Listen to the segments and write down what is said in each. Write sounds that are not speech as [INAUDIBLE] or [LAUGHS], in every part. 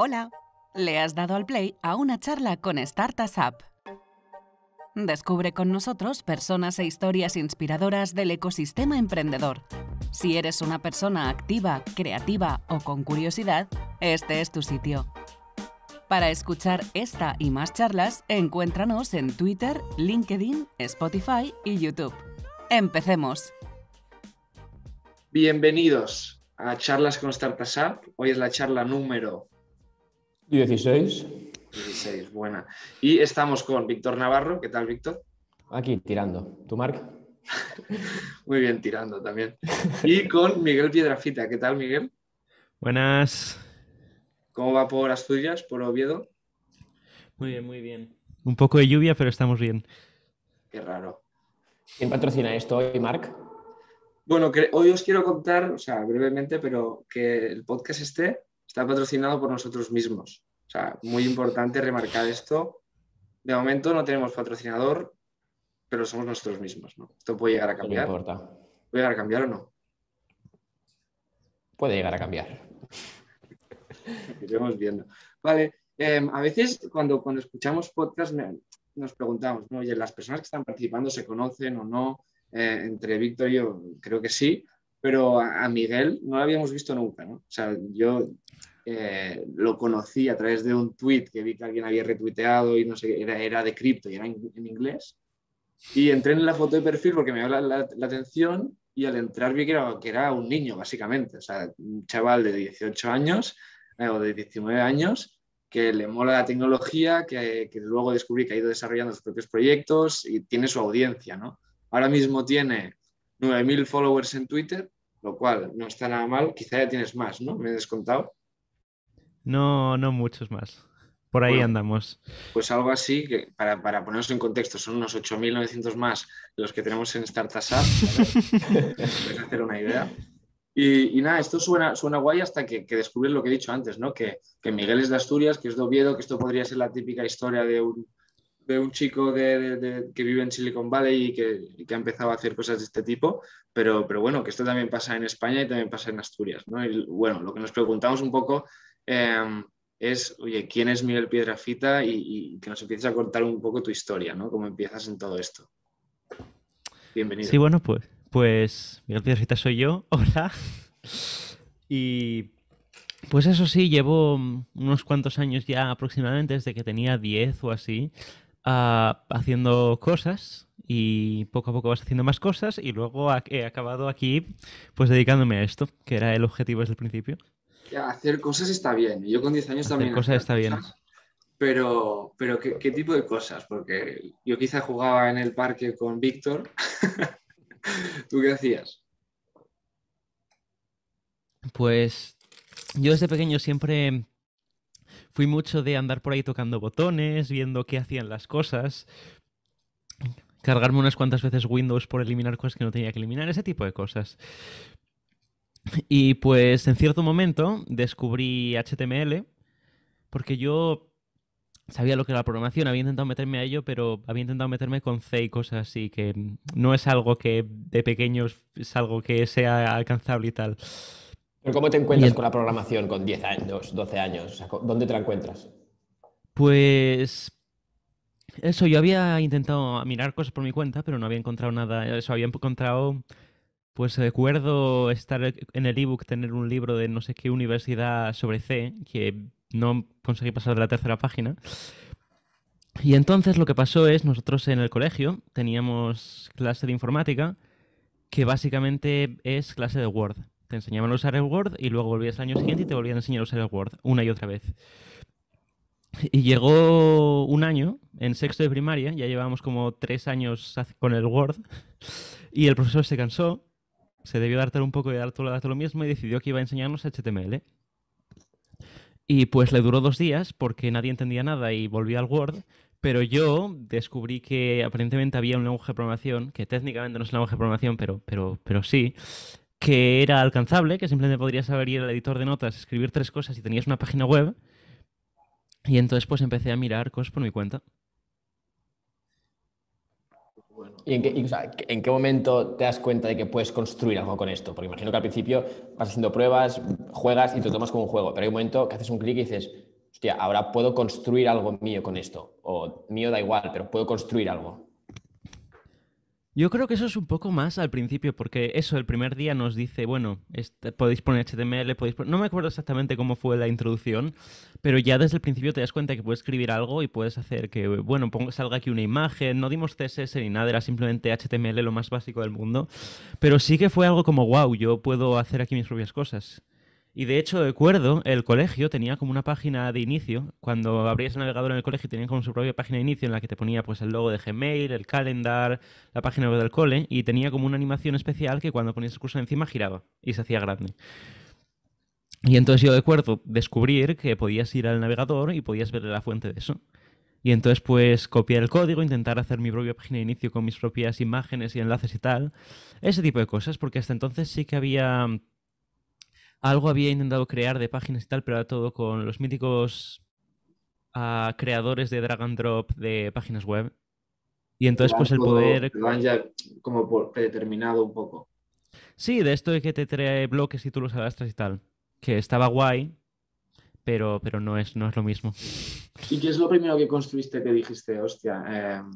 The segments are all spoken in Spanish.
Hola, le has dado al play a una charla con Startups Descubre con nosotros personas e historias inspiradoras del ecosistema emprendedor. Si eres una persona activa, creativa o con curiosidad, este es tu sitio. Para escuchar esta y más charlas, encuéntranos en Twitter, LinkedIn, Spotify y YouTube. ¡Empecemos! Bienvenidos a Charlas con Startups Hoy es la charla número 16. 16, buena. Y estamos con Víctor Navarro. ¿Qué tal, Víctor? Aquí, tirando. ¿Tú, Marc? [LAUGHS] Muy bien, tirando también. Y con Miguel Piedrafita. ¿Qué tal, Miguel? Buenas. ¿Cómo va por Asturias, por Oviedo? Muy bien, muy bien. Un poco de lluvia, pero estamos bien. Qué raro. ¿Quién patrocina esto hoy, Marc? Bueno, hoy os quiero contar, o sea, brevemente, pero que el podcast esté está patrocinado por nosotros mismos. O sea, muy importante remarcar esto. De momento no tenemos patrocinador, pero somos nosotros mismos, ¿no? Esto puede llegar a cambiar. No importa. ¿Puede llegar a cambiar o no? Puede llegar a cambiar. [LAUGHS] Iremos viendo. Vale, em, a veces cuando, cuando escuchamos podcast nos preguntamos, ¿no? Oye, ¿las personas que están participando se conocen o no? Eh, entre Víctor y yo creo que sí, pero a, Miguel no lo habíamos visto nunca, ¿no? O sea, yo eh, lo conocí a través de un tweet que vi que alguien había retuiteado y no sé, era, de cripto y era en inglés. Y entré en la foto de perfil porque me llamó la, atención y al entrar vi que era, que era un niño, básicamente, o sea, un chaval de 18 años eh, o de 19 años que le mola la tecnología, que, que, luego descubrí que ha ido desarrollando sus propios proyectos y tiene su audiencia, ¿no? Ahora mismo tiene 9.000 followers en Twitter, lo cual no está nada mal, quizá ya tienes más, ¿no? Me he descontado no, no muchos más. Por ahí andamos. Pues algo así, para, para ponernos en contexto, son unos 8.900 más los que tenemos en StartaSat. [LAUGHS] para hacer una idea. Y, nada, esto suena, suena guay hasta que, que descubres lo que he dicho antes, ¿no? Que, Miguel es de Asturias, que es de Oviedo, que esto podría ser la típica historia de un, chico que vive en Silicon Valley y que, ha empezado a hacer cosas de este tipo, pero, pero bueno, que esto también pasa en España y también pasa en Asturias, ¿no? Y bueno, lo que nos preguntamos un poco Em, es, oye, ¿quién es Miguel Piedrafita? Y, que nos empieces a contar un poco tu historia, ¿no? Cómo empiezas en todo esto. Bienvenido. Sí, bueno, pues, pues Miguel Piedrafita soy yo. [LAUGHS] Hola. Y pues eso sí, llevo unos cuantos años ya aproximadamente, desde que tenía 10 o así, ah, haciendo cosas y poco a poco vas haciendo más cosas y luego he acabado aquí pues dedicándome a esto, que era el objetivo desde el principio hacer cosas está bien. Yo con 10 años también. Cosas está bien. pero, pero ¿qué, ¿qué, tipo de cosas? Porque yo quizá jugaba en el parque con Víctor. [LAUGHS] ¿Tú qué hacías? Pues yo desde pequeño siempre fui mucho de andar por ahí tocando botones, viendo qué hacían las cosas, cargarme unas cuantas veces Windows por eliminar cosas que no tenía que eliminar, ese tipo de cosas. Y pues en cierto momento descubrí HTML porque yo sabía lo que era la programación, había intentado meterme a ello, pero había intentado meterme con C y cosas así, que no es algo que de pequeños es algo que sea alcanzable y tal. ¿Pero cómo te encuentras con la programación con 10 años, 12 años? O ¿Dónde te la encuentras? Pues eso, yo había intentado mirar cosas por mi cuenta, pero no había encontrado nada. Eso, había encontrado pues recuerdo estar e-, en el ebook, tener un libro de no sé qué universidad sobre C, que no conseguí pasar de la tercera página. Y entonces lo que pasó es, nosotros en el colegio teníamos clase de informática, que básicamente es clase de Word. Te enseñaban a usar el Word y luego volvías al año siguiente y te volvían a enseñar a usar el Word una y otra vez. Y llegó un año, en sexto de primaria, ya llevábamos como tres años con el Word, y el profesor se cansó se debió darte un poco de dar todo, lo mismo y decidió que iba a enseñarnos HTML. Y pues le duró dos días porque nadie entendía nada y volví al Word, pero yo descubrí que aparentemente había un lenguaje de programación, que técnicamente no es un lenguaje de programación, pero, pero, pero sí, que era alcanzable, que simplemente podrías abrir el editor de notas, escribir tres cosas y tenías una página web. Y entonces pues empecé a mirar cosas por mi cuenta. ¿Y, en qué, momento te das cuenta de que puedes construir algo con esto? Porque imagino que al principio vas haciendo pruebas, juegas y te tomas como un juego, pero hay un momento que haces un clic y dices, hostia, ahora puedo construir algo mío con esto, o mío da igual, pero puedo construir algo. Yo creo que eso es un poco más al principio, porque eso, el primer día nos dice, bueno, este, podéis poner HTML, podéis poner... No me acuerdo exactamente cómo fue la introducción, pero ya desde el principio te das cuenta que puedes escribir algo y puedes hacer que, bueno, salga aquí una imagen, no dimos CSS ni nada, era simplemente HTML lo más básico del mundo, pero sí que fue algo como, wow, yo puedo hacer aquí mis propias cosas. Y de hecho, de acuerdo, el colegio tenía como una página de inicio. Cuando abrías el navegador en el colegio, tenían como su propia página de inicio en la que te ponía pues el logo de Gmail, el calendar, la página web del cole. Y tenía como una animación especial que cuando ponías el curso encima giraba y se hacía grande. Y entonces yo de acuerdo descubrir que podías ir al navegador y podías ver la fuente de eso. Y entonces pues copiar el código, intentar hacer mi propia página de inicio con mis propias imágenes y enlaces y tal. Ese tipo de cosas, porque hasta entonces sí que había algo había intentado crear de páginas y tal, pero era todo con los míticos ah, creadores de drag and drop de páginas web. Y entonces, pues el poder. Lo han ya como predeterminado un poco. Sí, de esto de que te trae bloques y tú los arrastras y tal. Que estaba guay, pero, pero no, es, no es lo mismo. ¿Y qué es lo primero que construiste que dijiste, hostia, em,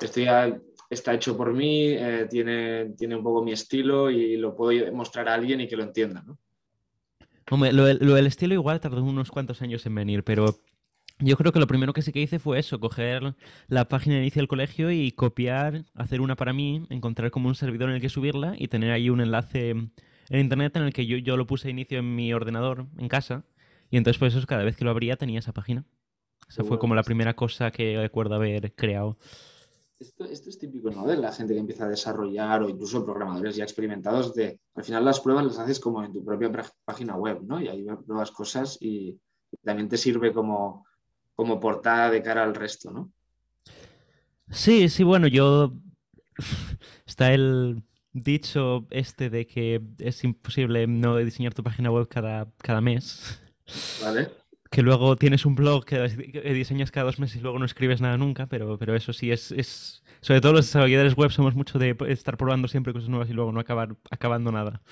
esto ya está hecho por mí, eh, tiene, tiene un poco mi estilo y lo puedo mostrar a alguien y que lo entienda, ¿no? Hombre, lo, del estilo igual tardó unos cuantos años en venir, pero yo creo que lo primero que sí que hice fue eso, coger la página de inicio del colegio y copiar, hacer una para mí, encontrar como un servidor en el que subirla y tener ahí un enlace en internet en el que yo, lo puse a inicio en mi ordenador, en casa, y entonces por pues eso cada vez que lo abría tenía esa página. esa fue como la primera cosa que recuerdo haber creado. Esto, es típico ¿no? de la gente que empieza a desarrollar o incluso programadores ya experimentados de, al final las pruebas las haces como en tu propia página web, ¿no? Y ahí pruebas cosas y también te sirve como, como portada de cara al resto, ¿no? Sí, sí, bueno, yo... Está el dicho este de que es imposible no diseñar tu página web cada, cada mes. Vale que luego tienes un blog que diseñas cada dos meses y luego no escribes nada nunca, pero, pero eso sí es, Sobre todo los desarrolladores web somos mucho de estar probando siempre cosas nuevas y luego no acabar acabando nada.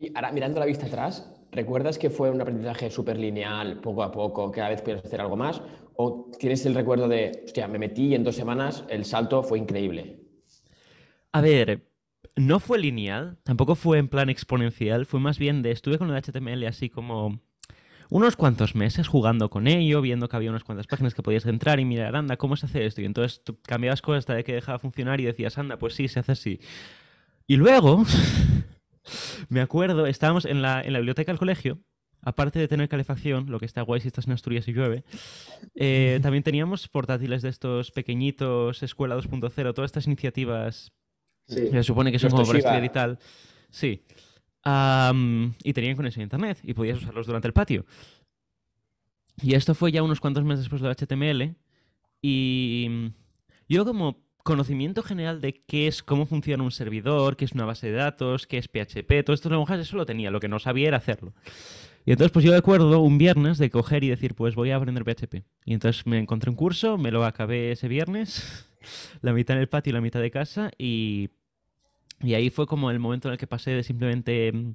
Y ahora, mirando la vista atrás, ¿recuerdas que fue un aprendizaje súper lineal, poco a poco, cada vez puedes hacer algo más? ¿O tienes el recuerdo de, hostia, me metí y en dos semanas el salto fue increíble? A ver, no fue lineal, tampoco fue en plan exponencial, fue más bien de, estuve con el HTML así como unos cuantos meses jugando con ello, viendo que había unas cuantas páginas que podías entrar y mirar, anda, ¿cómo se hace esto? Y entonces tú cambiabas cosas hasta de que dejaba funcionar y decías, anda, pues sí, se hace así. Y luego, [LAUGHS] me acuerdo, estábamos en la, biblioteca del colegio, aparte de tener calefacción, lo que está guay si estás en Asturias y llueve, eh, también teníamos portátiles de estos pequeñitos, Escuela 2.0, todas estas iniciativas, sí. se supone que son como para y tal. Sí y tenían conexión a internet y podías usarlos durante el patio. Y esto fue ya unos cuantos meses después de HTML. Y mm, yo como conocimiento general de qué es, cómo funciona un servidor, qué es una base de datos, qué es PHP, todo esto lenguajes, eso lo tenía, lo que no sabía era hacerlo. Y entonces pues yo de acuerdo un viernes de coger y decir, pues voy a aprender PHP. Y entonces me encontré un curso, me lo acabé ese viernes, [LAUGHS] la mitad en el patio la mitad de casa, y y ahí fue como el momento en el que pasé de simplemente mm,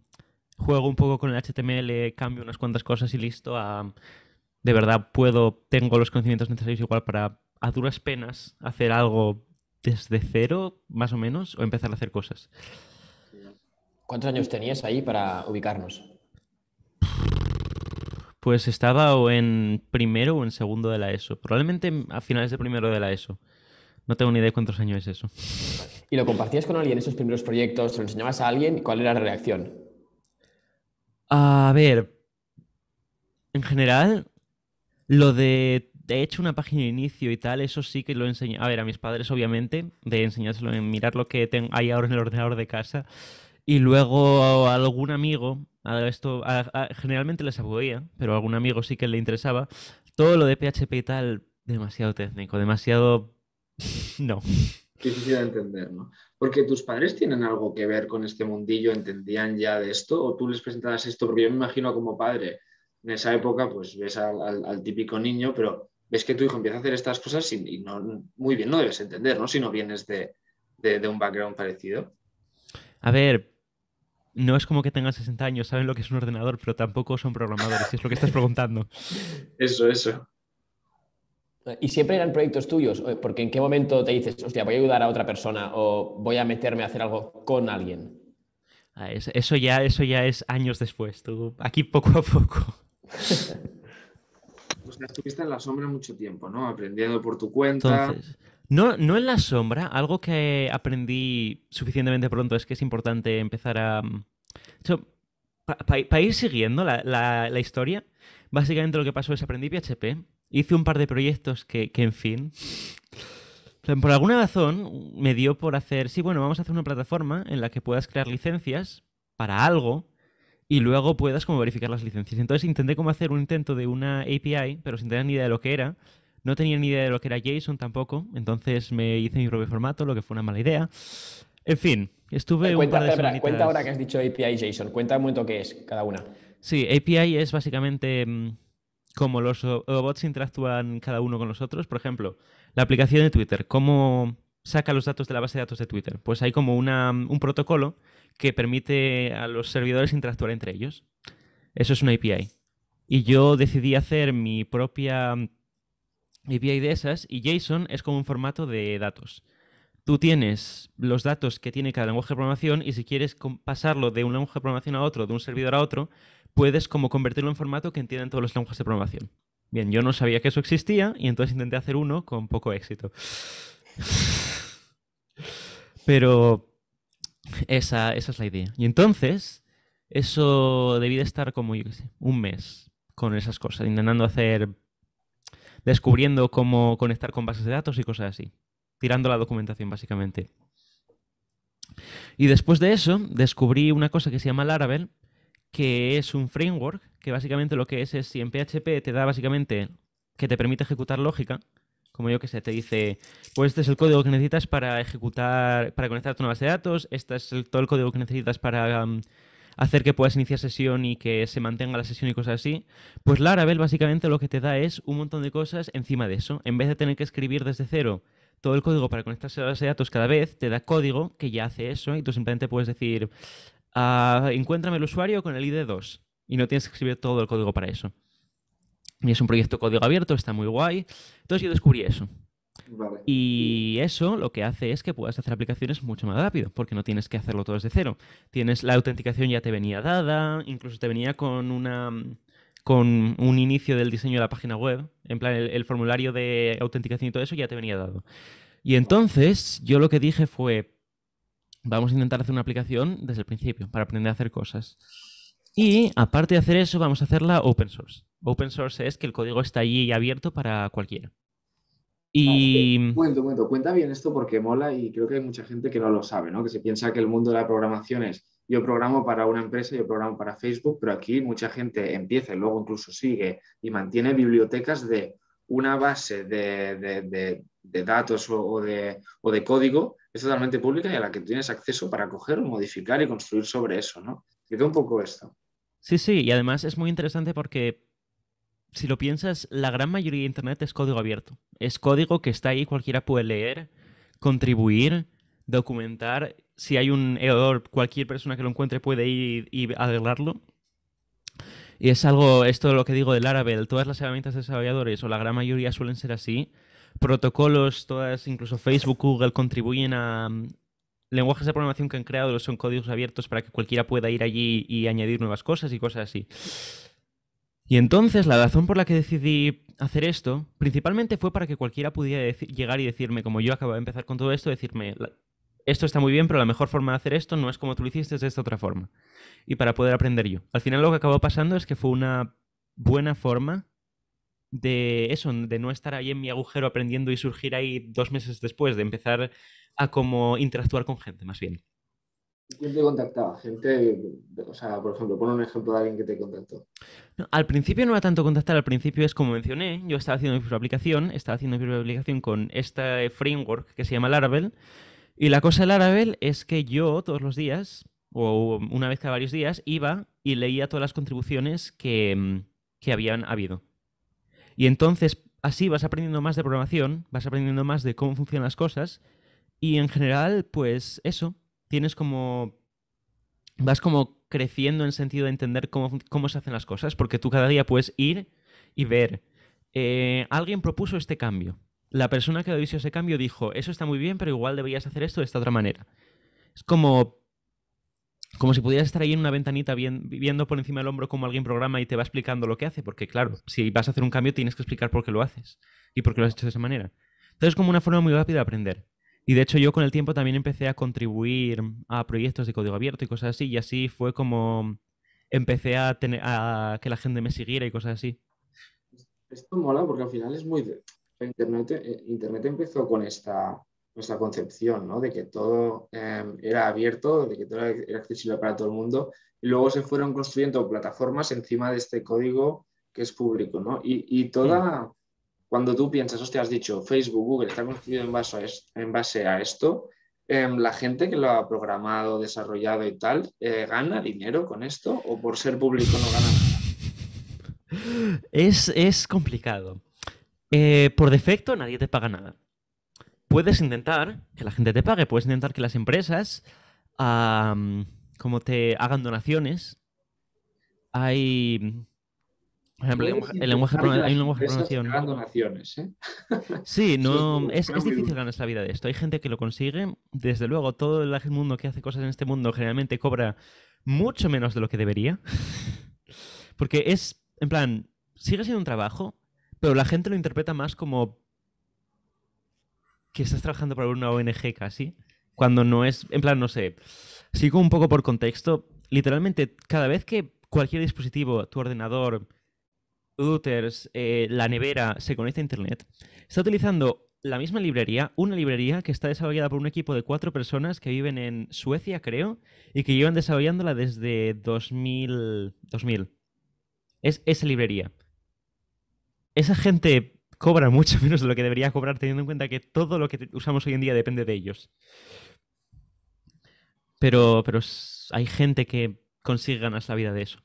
juego un poco con el HTML, cambio unas cuantas cosas y listo, a de verdad puedo, tengo los conocimientos necesarios igual para a duras penas hacer algo desde cero, más o menos, o empezar a hacer cosas. ¿Cuántos años tenías ahí para ubicarnos? Pues estaba o en primero o en segundo de la ESO. Probablemente a finales de primero de la ESO. No tengo ni idea de cuántos años es eso. ¿Y lo compartías con alguien esos primeros proyectos? ¿Te lo enseñabas a alguien? cuál era la reacción? A ver, en general, lo de he hecho una página de inicio y tal, eso sí que lo enseñé. A ver, a mis padres, obviamente, de enseñárselo, en mirar lo que hay ahora en el ordenador de casa. Y luego a algún amigo, a esto generalmente les aburría, pero a algún amigo sí que le interesaba. Todo lo de PHP y tal, demasiado técnico, demasiado. [LAUGHS] no difícil de entender, ¿no? Porque tus padres tienen algo que ver con este mundillo, entendían ya de esto, o tú les presentabas esto, porque yo me imagino como padre, en esa época, pues ves al, típico niño, pero ves que tu hijo empieza a hacer estas cosas y, no, muy bien no debes entender, ¿no? Si no vienes de, de un background parecido. A ver, no es como que tengan 60 años, saben lo que es un ordenador, pero tampoco son programadores, es lo que estás preguntando. [LAUGHS] Eso, eso. ¿Y siempre eran proyectos tuyos? Porque ¿en qué momento te dices, hostia, voy a ayudar a otra persona o voy a meterme a hacer algo con alguien? Ah, eso ya, eso ya es años después, tú, aquí poco a poco. [LAUGHS] o sea, estuviste en la sombra mucho tiempo, ¿no? Aprendiendo por tu cuenta. no, no en la sombra, algo que aprendí suficientemente pronto es que es importante empezar a... Mm, Para ir siguiendo la historia, básicamente lo que pasó es aprendí PHP hice un par de proyectos que, en fin. Por alguna razón me dio por hacer, sí, bueno, vamos a hacer una plataforma en la que puedas crear licencias para algo y luego puedas como verificar las licencias. Entonces intenté como hacer un intento de una API, pero sin tener ni idea de lo que era. No tenía ni idea de lo que era JSON tampoco, entonces me hice mi propio formato, lo que fue una mala idea. En fin, estuve eh, un par de semanitas... Cuenta ahora que has dicho API JSON, cuenta un momento qué es cada una. Sí, API es básicamente... Mm, cómo los robots interactúan cada uno con los otros. Por ejemplo, la aplicación de Twitter, ¿cómo saca los datos de la base de datos de Twitter? Pues hay como un protocolo que permite a los servidores interactuar entre ellos. Eso es una API. Y yo decidí hacer mi propia API de esas y JSON es como un formato de datos. Tú tienes los datos que tiene cada lenguaje de programación y si quieres pasarlo de un lenguaje de programación a otro, de un servidor a otro, puedes como convertirlo en formato que entiendan todos los lenguajes de programación. Bien, yo no sabía que eso existía y entonces intenté hacer uno con poco éxito. Pero esa, es la idea. Y entonces, eso debí de estar como, yo un mes con esas cosas, intentando hacer, descubriendo cómo conectar con bases de datos y cosas así, tirando la documentación básicamente. Y después de eso, descubrí una cosa que se llama Laravel, que es un framework que básicamente lo que es es si en PHP te da básicamente que te permite ejecutar lógica, como yo que sé, te dice, pues este es el código que necesitas para ejecutar, para conectar a tu base de datos, este es el, todo el código que necesitas para um, hacer que puedas iniciar sesión y que se mantenga la sesión y cosas así, pues Laravel básicamente lo que te da es un montón de cosas encima de eso. En vez de tener que escribir desde cero todo el código para conectarse a la base de datos cada vez, te da código que ya hace eso y tú simplemente puedes decir, Ah, encuéntrame el usuario con el ID 2 y no tienes que escribir todo el código para eso. Y es un proyecto código abierto, está muy guay. Entonces yo descubrí eso. Y eso lo que hace es que puedas hacer aplicaciones mucho más rápido, porque no tienes que hacerlo todo desde cero. Tienes la autenticación ya te venía dada, incluso te venía con una con un inicio del diseño de la página web, en plan el formulario de autenticación y todo eso ya te venía dado. Y entonces yo lo que dije fue, vamos a intentar hacer una aplicación desde el principio para aprender a hacer cosas. Y aparte de hacer eso, vamos a hacerla open source. Open source es que el código está allí abierto para cualquiera. Y... cuenta bien esto porque mola y creo que hay mucha gente que no lo sabe, ¿no? Que se piensa que el mundo de la programación es yo programo para una empresa, yo programo para Facebook, pero aquí mucha gente empieza y luego incluso sigue y mantiene bibliotecas de una base de, datos o, o de código es totalmente pública y a la que tienes acceso para coger, modificar y construir sobre eso, ¿no? un poco esto. Sí, sí, y además es muy interesante porque si lo piensas, la gran mayoría de Internet es código abierto. Es código que está ahí, cualquiera puede leer, contribuir, documentar. Si hay un error, cualquier persona que lo encuentre puede ir y arreglarlo. Y es algo, esto lo que digo del árabe, todas las herramientas desarrolladores o la gran mayoría suelen ser así, protocolos, todas, incluso Facebook, Google, contribuyen a mm, lenguajes de programación que han creado, son códigos abiertos para que cualquiera pueda ir allí y añadir nuevas cosas y cosas así. Y entonces la razón por la que decidí hacer esto, principalmente fue para que cualquiera pudiera llegar y decirme, como yo acababa de empezar con todo esto, decirme, esto está muy bien, pero la mejor forma de hacer esto no es como tú lo hiciste, es de esta otra forma. Y para poder aprender yo. Al final lo que acabó pasando es que fue una buena forma de eso, de no estar ahí en mi agujero aprendiendo y surgir ahí dos meses después, de empezar a como interactuar con gente más bien. ¿Quién te contactaba? Gente, o sea, por ejemplo, pon un ejemplo de alguien que te contactó. al principio no era tanto contactar, al principio es como mencioné, yo estaba haciendo mi propia aplicación, estaba haciendo mi propia aplicación con este framework que se llama Laravel, y la cosa del Laravel es que yo todos los días, o una vez cada varios días, iba y leía todas las contribuciones que, que habían habido. Y entonces así vas aprendiendo más de programación, vas aprendiendo más de cómo funcionan las cosas y en general, pues eso, tienes como... vas como creciendo en sentido de entender cómo, se hacen las cosas, porque tú cada día puedes ir y ver, eh, alguien propuso este cambio, la persona que hizo ese cambio dijo, eso está muy bien, pero igual deberías hacer esto de esta otra manera. Es como como si pudieras estar ahí en una ventanita bien, viendo por encima del hombro cómo alguien programa y te va explicando lo que hace, porque claro, si vas a hacer un cambio tienes que explicar por qué lo haces y por qué lo has hecho de esa manera. Entonces es como una forma muy rápida de aprender. Y de hecho yo con el tiempo también empecé a contribuir a proyectos de código abierto y cosas así, y así fue como empecé a, tener, a que la gente me siguiera y cosas así. Esto mola porque al final es muy... Internet, eh, Internet empezó con esta nuestra concepción, ¿no? de que todo em, era abierto, de que todo era accesible para todo el mundo, y luego se fueron construyendo plataformas encima de este código que es público. ¿no? Y, toda, cuando tú piensas, hostia, has dicho, Facebook, Google está construido en base a, esto, en em, la gente que lo ha programado, desarrollado y tal, eh, ¿gana dinero con esto o por ser público no gana nada? Es, es complicado. Eh, por defecto nadie te paga nada puedes intentar que la gente te pague, puedes intentar que las empresas como te hagan donaciones. Hay por ejemplo, el lenguaje, hay un lenguaje de donaciones, ¿eh? [LAUGHS] Sí, no, es, es, difícil ganar la vida de esto. Hay gente que lo consigue. Desde luego, todo el mundo que hace cosas en este mundo generalmente cobra mucho menos de lo que debería. [LAUGHS] Porque es, en plan, sigue siendo un trabajo, pero la gente lo interpreta más como que estás trabajando para una ONG casi, cuando no es, en plan, no sé, sigo un poco por contexto, literalmente cada vez que cualquier dispositivo, tu ordenador, routers, eh, la nevera, se conecta a Internet, está utilizando la misma librería, una librería que está desarrollada por un equipo de cuatro personas que viven en Suecia, creo, y que llevan desarrollándola desde 2000. 2000. Es esa librería. Esa gente cobra mucho [LAUGHS] menos de lo que debería cobrar teniendo en cuenta que todo lo que usamos hoy en día depende de ellos. Pero, hay gente que consigue ganar la vida de eso.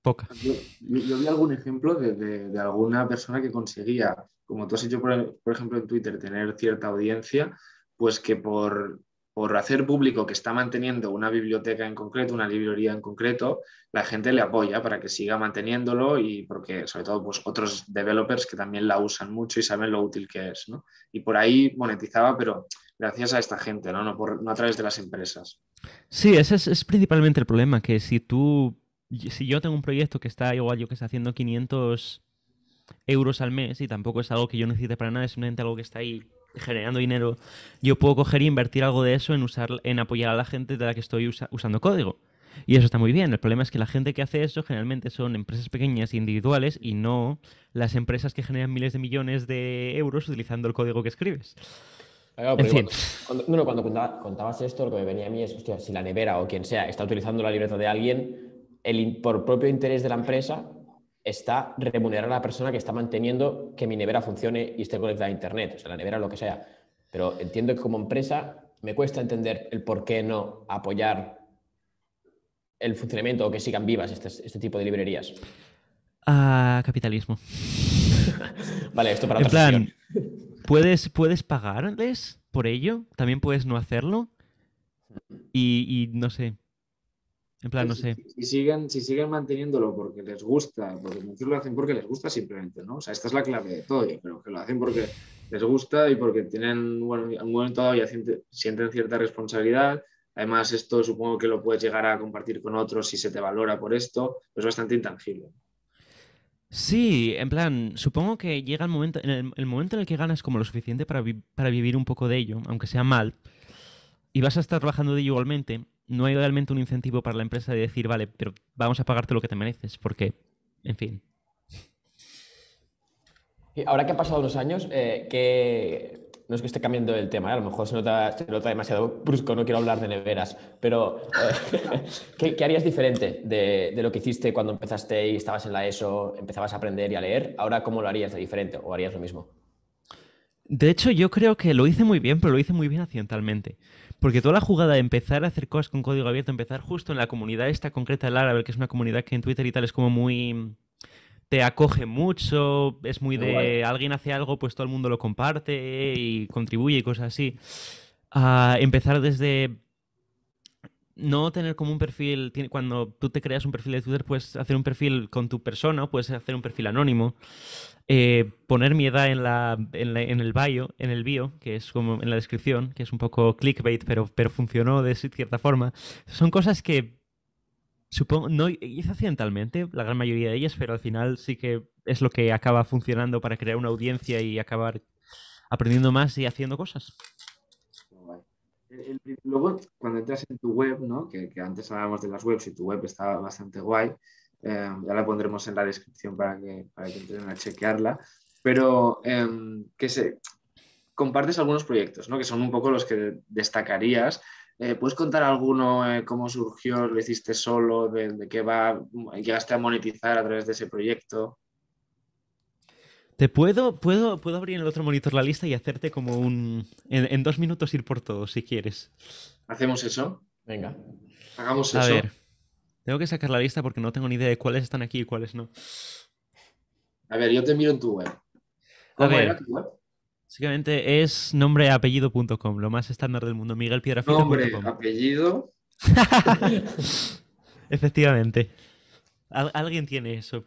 Poca. Yo, vi algún ejemplo de, alguna persona que conseguía, como tú has hecho, por ejemplo, en Twitter, tener cierta audiencia, pues que por por hacer público que está manteniendo una biblioteca en concreto, una librería en concreto, la gente le apoya para que siga manteniéndolo y porque sobre todo pues, otros developers que también la usan mucho y saben lo útil que es. ¿no? Y por ahí monetizaba, pero gracias a esta gente, no, no, a través de las empresas. Sí, ese es, principalmente el problema, que si tú, si yo tengo un proyecto que está igual yo que está haciendo 500 euros al mes y tampoco es algo que yo necesite para nada, es simplemente algo que está ahí generando dinero, yo puedo coger e invertir algo de eso en, usar, en apoyar a la gente de la que estoy usando código. Y eso está muy bien. El problema es que la gente que hace eso generalmente son empresas pequeñas e individuales y no las empresas que generan miles de millones de euros utilizando el código que escribes. Ah, en fin. cuando, contabas esto, lo que me venía a mí es, si la nevera o quien sea está utilizando la libreta de alguien, el, por propio interés de la empresa, está remunerar a la persona que está manteniendo que mi nevera funcione y esté conectada a Internet, o sea, la nevera o lo que sea. Pero entiendo que como empresa me cuesta entender el por qué no apoyar el funcionamiento o que sigan vivas este, tipo de librerías. Ah, capitalismo. [LAUGHS] vale, esto para en plan, [LAUGHS] ¿puedes, ¿puedes pagarles por ello? ¿También puedes no hacerlo? y no sé, en plan, no sé. Si, siguen, si siguen manteniéndolo porque les gusta, porque muchos lo hacen porque les gusta simplemente, ¿no? O sea, esta es la clave de todo, yo creo, que lo hacen porque les gusta y porque tienen, bueno, en un momento dado ya sienten, cierta responsabilidad. Además, esto supongo que lo puedes llegar a compartir con otros si se te valora por esto, es bastante intangible. Sí, en plan, supongo que llega el momento, en el, momento en el que ganas como lo suficiente para vivir un poco de ello, aunque sea mal, y vas a estar trabajando de ello igualmente, no hay realmente un incentivo para la empresa de decir, vale, pero vamos a pagarte lo que te mereces, porque, en fin. ahora que han pasado unos años, eh, que no es que esté cambiando el tema, ¿eh? a lo mejor se nota, demasiado brusco, no quiero hablar de neveras, pero eh, [LAUGHS] ¿qué, harías diferente de, de, lo que hiciste cuando empezaste y estabas en la ESO, empezabas a aprender y a leer? ¿Ahora cómo lo harías de diferente o harías lo mismo? De hecho, yo creo que lo hice muy bien, pero lo hice muy bien accidentalmente. Porque toda la jugada de empezar a hacer cosas con código abierto, empezar justo en la comunidad esta concreta del árabe, que es una comunidad que en Twitter y tal es como muy... te acoge mucho, es muy de alguien hace algo, pues todo el mundo lo comparte y contribuye y cosas así. A ah, empezar desde no tener como un perfil, cuando tú te creas un perfil de Twitter, puedes hacer un perfil con tu persona, puedes hacer un perfil anónimo, eh, poner mi edad en, el bio, en el bio, que es como en la descripción, que es un poco clickbait, pero, pero funcionó de cierta forma. Son cosas que supongo, no hice accidentalmente, la gran mayoría de ellas, pero al final sí que es lo que acaba funcionando para crear una audiencia y acabar aprendiendo más y haciendo cosas luego, cuando entras en tu web, que, antes hablábamos de las webs y tu web estaba bastante guay, em, ya la pondremos en la descripción para que, entren a chequearla, pero em, que se, compartes algunos proyectos, ¿no? que son un poco los que destacarías. Eh, ¿Puedes contar alguno, eh, cómo surgió, lo hiciste solo, de, de qué va, llegaste a monetizar a través de ese proyecto? Te puedo, puedo, puedo abrir en el otro monitor la lista y hacerte como un. En, dos minutos ir por todos, si quieres. ¿Hacemos eso? Venga. Hagamos eso. A ver. Tengo que sacar la lista porque no tengo ni idea de cuáles están aquí y cuáles no. A ver, yo te miro en tu web. A ver. Básicamente es nombreapellido.com, lo más estándar del mundo. Miguel Piedrafita. Nombre, apellido. [LAUGHS] Efectivamente. alguien tiene eso.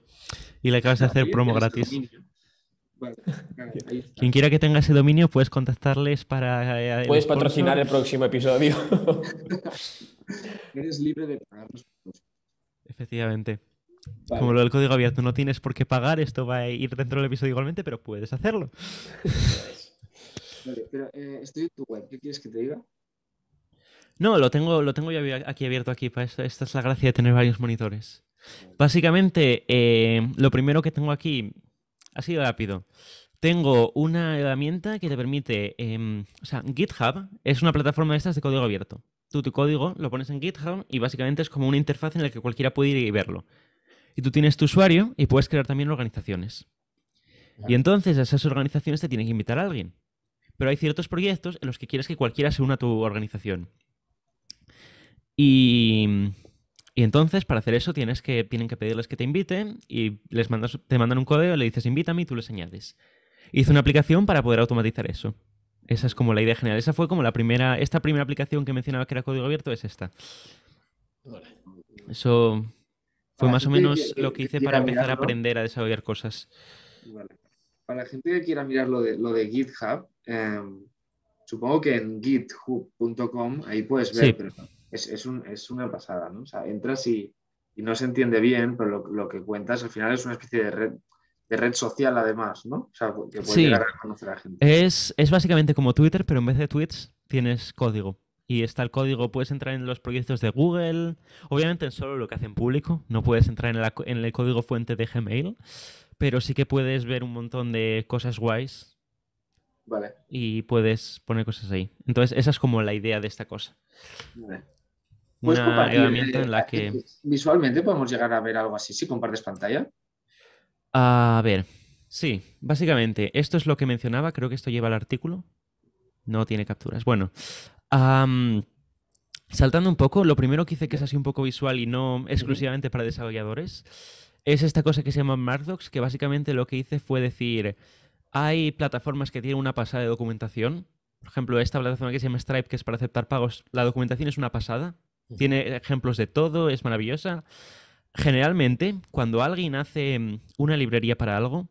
Y le acabas de hacer promo gratis. [LAUGHS] Quien quiera que tenga ese dominio, puedes contactarles para. Eh, puedes eh, patrocinar el próximo episodio. [LAUGHS] Eres libre de pagar los Efectivamente. Como lo del código abierto no tienes por qué pagar, esto va a ir dentro del episodio igualmente, pero puedes hacerlo. Eh, estoy en tu web, ¿qué quieres que te diga? No, lo tengo, lo tengo ya aquí abierto aquí. esta, es la gracia de tener varios monitores. Básicamente, lo primero que tengo aquí Así rápido. Tengo una herramienta que te permite, em, o sea, GitHub es una plataforma de estas de código abierto. Tú tu código lo pones en GitHub y básicamente es como una interfaz en la que cualquiera puede ir y verlo. Y tú tienes tu usuario y puedes crear también organizaciones. Y entonces esas organizaciones te tienen que invitar a alguien. Pero hay ciertos proyectos en los que quieres que cualquiera se una a tu organización. Y y entonces, para hacer eso, tienes que, tienen que pedirles que te inviten y les mandas, te mandan un código, le dices invítame y tú les añades. Hice una aplicación para poder automatizar eso. Esa es como la idea general. Esa fue como la primera, esta primera aplicación que mencionaba que era código abierto es esta. Eso fue más o menos lo que hice para empezar a aprender a desarrollar cosas. Para la gente que quiera mirar lo de, lo de GitHub, em, supongo que en github.com ahí puedes ver, es, una pasada, ¿no? O sea, entras y, no se entiende bien, pero lo, que cuentas al final es una especie de red, de red social además, ¿no? O sea, que llegar a conocer a gente. Es, es básicamente como Twitter, pero en vez de tweets tienes código. Y está el código, puedes entrar en los proyectos de Google, obviamente en solo lo que hacen público, no puedes entrar en, en el código fuente de Gmail, pero sí que puedes ver un montón de cosas guays. Vale. Y puedes poner cosas ahí. Entonces, esa es como la idea de esta cosa. Vale en la eh, que... Eh, visualmente podemos llegar a ver algo así si compartes pantalla. A ver, sí, básicamente, esto es lo que mencionaba, creo que esto lleva al artículo. No tiene capturas. Bueno, saltando un poco, lo primero que hice que es así un poco visual y no exclusivamente para desarrolladores, es esta cosa que se llama Markdocs, que básicamente lo que hice fue decir, hay plataformas que tienen una pasada de documentación. Por ejemplo, esta plataforma que se llama Stripe, que es para aceptar pagos, la documentación es una pasada. Tiene ejemplos de todo, es maravillosa. Generalmente, cuando alguien hace mm, una librería para algo,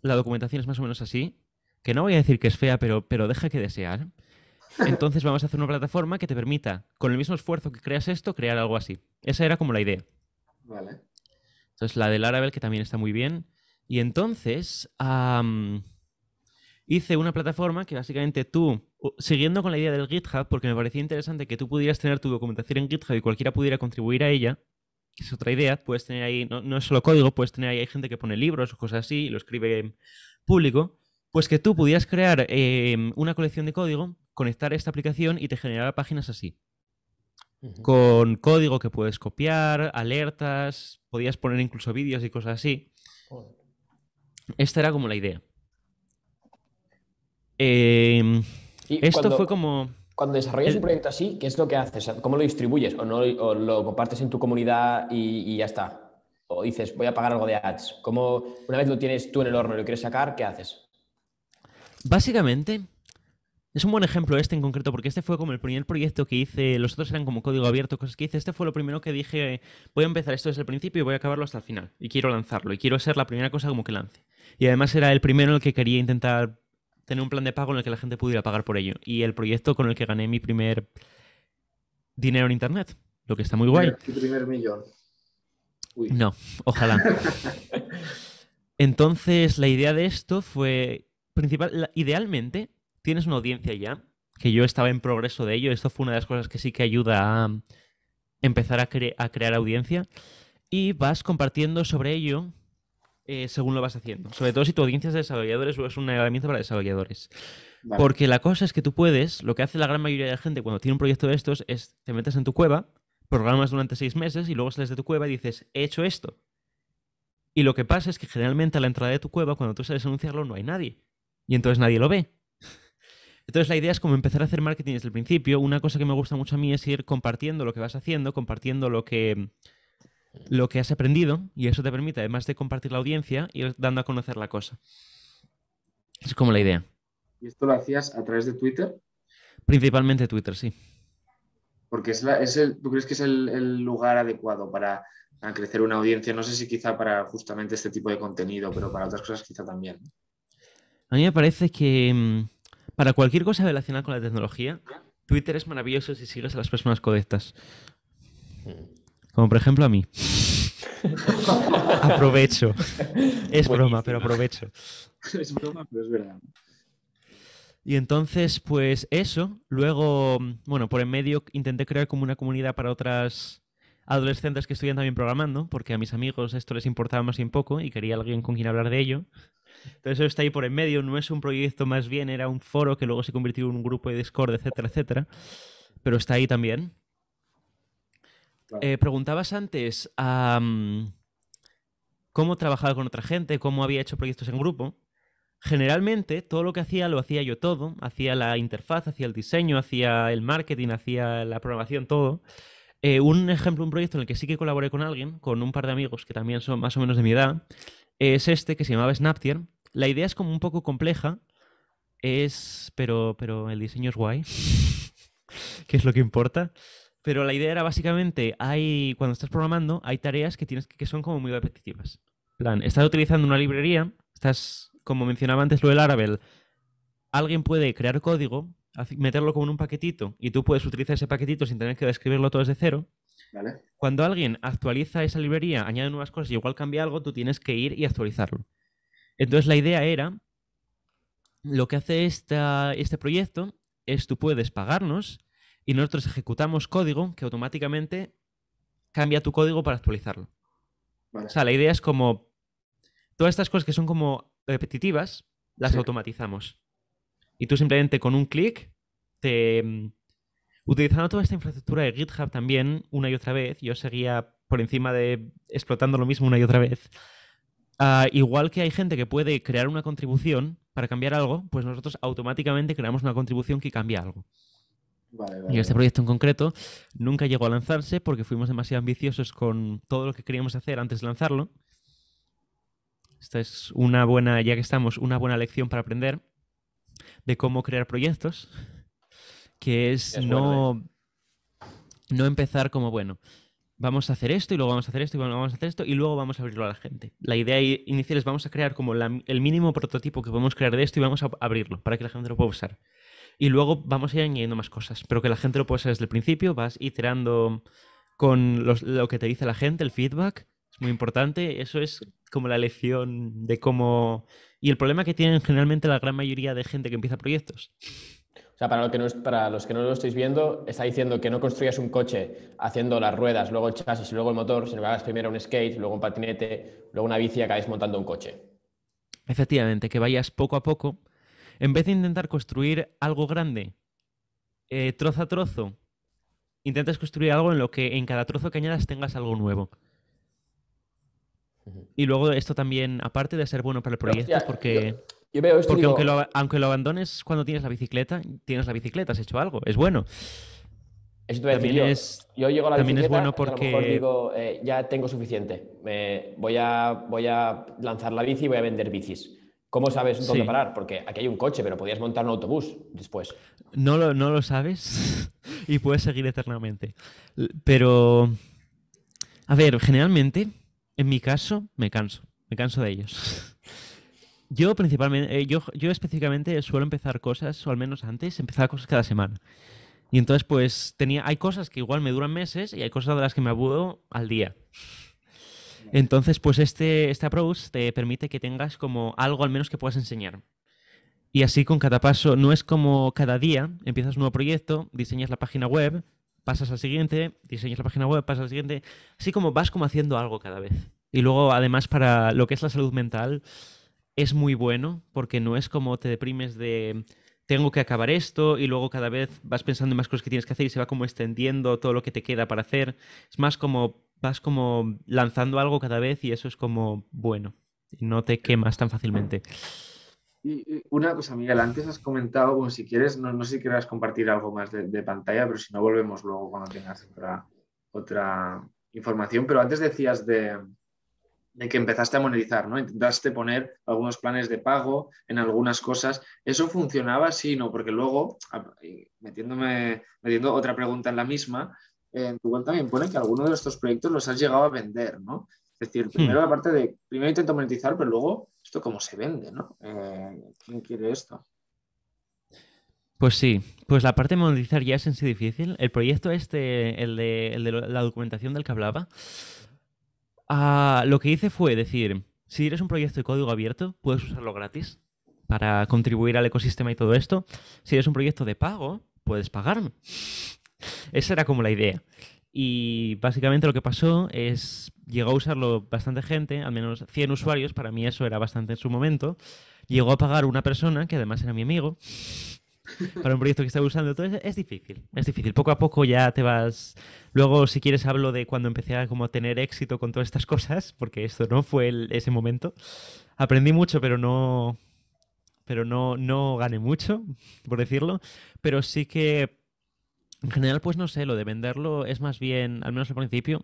la documentación es más o menos así, que no voy a decir que es fea, pero, pero deja que desear. [LAUGHS] Entonces vamos a hacer una plataforma que te permita, con el mismo esfuerzo que creas esto, crear algo así. Esa era como la idea. Vale. Entonces la del Laravel, que también está muy bien. Y entonces hice una plataforma que básicamente tú siguiendo con la idea del GitHub, porque me parecía interesante que tú pudieras tener tu documentación en GitHub y cualquiera pudiera contribuir a ella, es otra idea, puedes tener ahí, no, es solo código, puedes tener ahí hay gente que pone libros o cosas así y lo escribe público, pues que tú pudieras crear em, una colección de código, conectar esta aplicación y te generara páginas así. Con código que puedes copiar, alertas, podías poner incluso vídeos y cosas así. Esta era como la idea. Eh, y Esto fue como... Cuando desarrollas un proyecto así, ¿qué es lo que haces? ¿Cómo lo distribuyes? ¿O, no, lo compartes en tu comunidad y, y, ya está? ¿O dices, voy a pagar algo de ads? ¿Cómo, una vez lo tienes tú en el horno y lo quieres sacar, qué haces? Básicamente, es un buen ejemplo este en concreto, porque este fue como el primer proyecto que hice, los otros eran como código abierto, cosas que hice, este fue lo primero que dije, voy a empezar esto desde el principio y voy a acabarlo hasta el final, y quiero lanzarlo, y quiero ser la primera cosa como que lance. Y además era el primero en el que quería intentar tener un plan de pago en el que la gente pudiera pagar por ello. Y el proyecto con el que gané mi primer dinero en Internet, lo que está muy guay. Tu primer millón. No, ojalá. [LAUGHS] Entonces, la idea de esto fue, principal, idealmente, tienes una audiencia ya, que yo estaba en progreso de ello, esto fue una de las cosas que sí que ayuda a empezar a crear audiencia, y vas compartiendo sobre ello eh, según lo vas haciendo. Sobre todo si tu audiencia es de desarrolladores o es un herramienta para desarrolladores. Porque la cosa es que tú puedes, lo que hace la gran mayoría de la gente cuando tiene un proyecto de estos es te metes en tu cueva, programas durante seis meses y luego sales de tu cueva y dices, he hecho esto. Y lo que pasa es que generalmente a la entrada de tu cueva, cuando tú sales a anunciarlo, no hay nadie. Y entonces nadie lo ve. [LAUGHS] Entonces la idea es como empezar a hacer marketing desde el principio. Una cosa que me gusta mucho a mí es ir compartiendo lo que vas haciendo, compartiendo lo que, lo que has aprendido y eso te permite, además de compartir la audiencia, ir dando a conocer la cosa. Es como la idea. ¿Y esto lo hacías a través de Twitter? Principalmente Twitter, sí. Porque es, es ¿tú crees que es el, lugar adecuado para crecer una audiencia? No sé si quizá para justamente este tipo de contenido, pero para otras cosas quizá también. A mí me parece que mm, para cualquier cosa relacionada con la tecnología, Twitter es maravilloso si sigues a las personas correctas. Hmm. Como por ejemplo a mí. aprovecho. Es broma, pero aprovecho. Es broma, pero es verdad. Y entonces, pues eso. Luego, bueno, por en medio intenté crear como una comunidad para otras adolescentes que estudian también programando, porque a mis amigos esto les importaba más un poco y quería alguien con quien hablar de ello. Entonces eso está ahí por en medio, no es un proyecto más bien, era un foro que luego se convirtió en un grupo de Discord, etcétera, etcétera. Pero está ahí también. Eh, preguntabas antes cómo trabajaba con otra gente, cómo había hecho proyectos en grupo. Generalmente todo lo que hacía lo hacía yo todo, hacía la interfaz, hacía el diseño, hacía el marketing, hacía la programación, todo. Eh, un ejemplo, un proyecto en el que sí que colaboré con alguien, con un par de amigos que también son más o menos de mi edad, es este que se llamaba Snaptier. La idea es como un poco compleja, es, pero, pero el diseño es guay, [LAUGHS] que es lo que importa. Pero la idea era básicamente, hay, cuando estás programando, hay tareas que tienes que, son como muy repetitivas. plan, estás utilizando una librería, estás, como mencionaba antes lo del Arabel. alguien puede crear código, meterlo como en un paquetito, y tú puedes utilizar ese paquetito sin tener que describirlo todo desde cero. Vale. Cuando alguien actualiza esa librería, añade nuevas cosas y igual cambia algo, tú tienes que ir y actualizarlo. Entonces la idea era, lo que hace este proyecto es tú puedes pagarnos y nosotros ejecutamos código que automáticamente cambia tu código para actualizarlo. O sea, la idea es como todas estas cosas que son como repetitivas, las automatizamos. Y tú simplemente con un clic, te... Mm, utilizando toda esta infraestructura de GitHub también una y otra vez, yo seguía por encima de explotando lo mismo una y otra vez. Ah, igual que hay gente que puede crear una contribución para cambiar algo, pues nosotros automáticamente creamos una contribución que cambia algo y este proyecto en concreto nunca llegó a lanzarse porque fuimos demasiado ambiciosos con todo lo que queríamos hacer antes de lanzarlo. Esta es una buena, ya que estamos, una buena lección para aprender de cómo crear proyectos, que es, no, no empezar como, bueno, vamos a hacer esto y luego vamos a hacer esto y luego vamos a hacer esto y luego vamos a abrirlo a la gente. La idea inicial es vamos a crear como el mínimo prototipo que podemos crear de esto y vamos a abrirlo para que la gente lo pueda usar. Y luego vamos a ir añadiendo más cosas, pero que la gente lo puede hacer desde el principio, vas iterando con lo que te dice la gente, el feedback, es muy importante, eso es como la lección de cómo... Y el problema que tienen generalmente la gran mayoría de gente que empieza proyectos. O sea, para, los que no lo estáis viendo, está diciendo que no construyas un coche haciendo las ruedas, luego el chasis y luego el motor, sino que hagas primero un skate, luego un patinete, luego una bici y acabes montando un coche. Efectivamente, que vayas poco a poco en vez de intentar construir algo grande, eh, trozo a trozo, intentas construir algo en lo que en cada trozo que añadas tengas algo nuevo. Y luego esto también, aparte de ser bueno para el proyecto, porque, aunque, lo, abandones cuando tienes la bicicleta, tienes la bicicleta, has hecho algo, es bueno. yo, llego a la también es bueno porque... digo, eh, ya tengo suficiente, voy, a, voy a lanzar la bici y voy a vender bicis. ¿Cómo sabes dónde parar? Porque aquí hay un coche, pero podías montar un autobús después. No lo, no lo sabes [LAUGHS] y puedes seguir eternamente. Pero, a ver, generalmente, en mi caso, me canso. Me canso de ellos. [LAUGHS] Yo principalmente, eh, yo, yo específicamente suelo empezar cosas, o al menos antes, empezaba cosas cada semana. Y entonces, pues, tenía, hay cosas que igual me duran meses y hay cosas de las que me abudo al día. Entonces, pues este, este approach te permite que tengas como algo al menos que puedas enseñar. Y así con cada paso, no es como cada día, empiezas un nuevo proyecto, diseñas la página web, pasas al siguiente, diseñas la página web, pasas al siguiente, así como vas como haciendo algo cada vez. Y luego, además, para lo que es la salud mental, es muy bueno porque no es como te deprimes de tengo que acabar esto y luego cada vez vas pensando en más cosas que tienes que hacer y se va como extendiendo todo lo que te queda para hacer. Es más como vas como lanzando algo cada vez y eso es como bueno, no te quemas tan fácilmente. Y una cosa, Miguel, antes has comentado, como si quieres, no, sé si quieras compartir algo más de, pantalla, pero si no, volvemos luego cuando tengas otra, otra información. Pero antes decías de, de que empezaste a monetizar, ¿no? Intentaste poner algunos planes de pago en algunas cosas. ¿Eso funcionaba? Sí, no, porque luego, metiéndome, metiendo otra pregunta en la misma, en tu cuenta también pone que alguno de estos proyectos los has llegado a vender, ¿no? Es decir, hmm. primero la parte de, primero intento monetizar, pero luego esto cómo se vende, ¿no? Eh, ¿Quién quiere esto? Pues sí, pues la parte de monetizar ya es en sí difícil. El proyecto este, el de, la documentación del que hablaba, ah, lo que hice fue decir, si eres un proyecto de código abierto, puedes usarlo gratis para contribuir al ecosistema y todo esto. Si eres un proyecto de pago, puedes pagarme. Esa era como la idea. Y básicamente lo que pasó es, llegó a usarlo bastante gente, al menos 100 usuarios, para mí eso era bastante en su momento. Llegó a pagar una persona, que además era mi amigo, para un proyecto que estaba usando. Entonces es difícil, es difícil. Poco a poco ya te vas... Luego, si quieres, hablo de cuando empecé a como tener éxito con todas estas cosas, porque esto no fue ese momento. Aprendí mucho, pero no... Pero no, no gané mucho, por decirlo. Pero sí que en general, pues no sé, lo de venderlo es más bien, al menos al principio,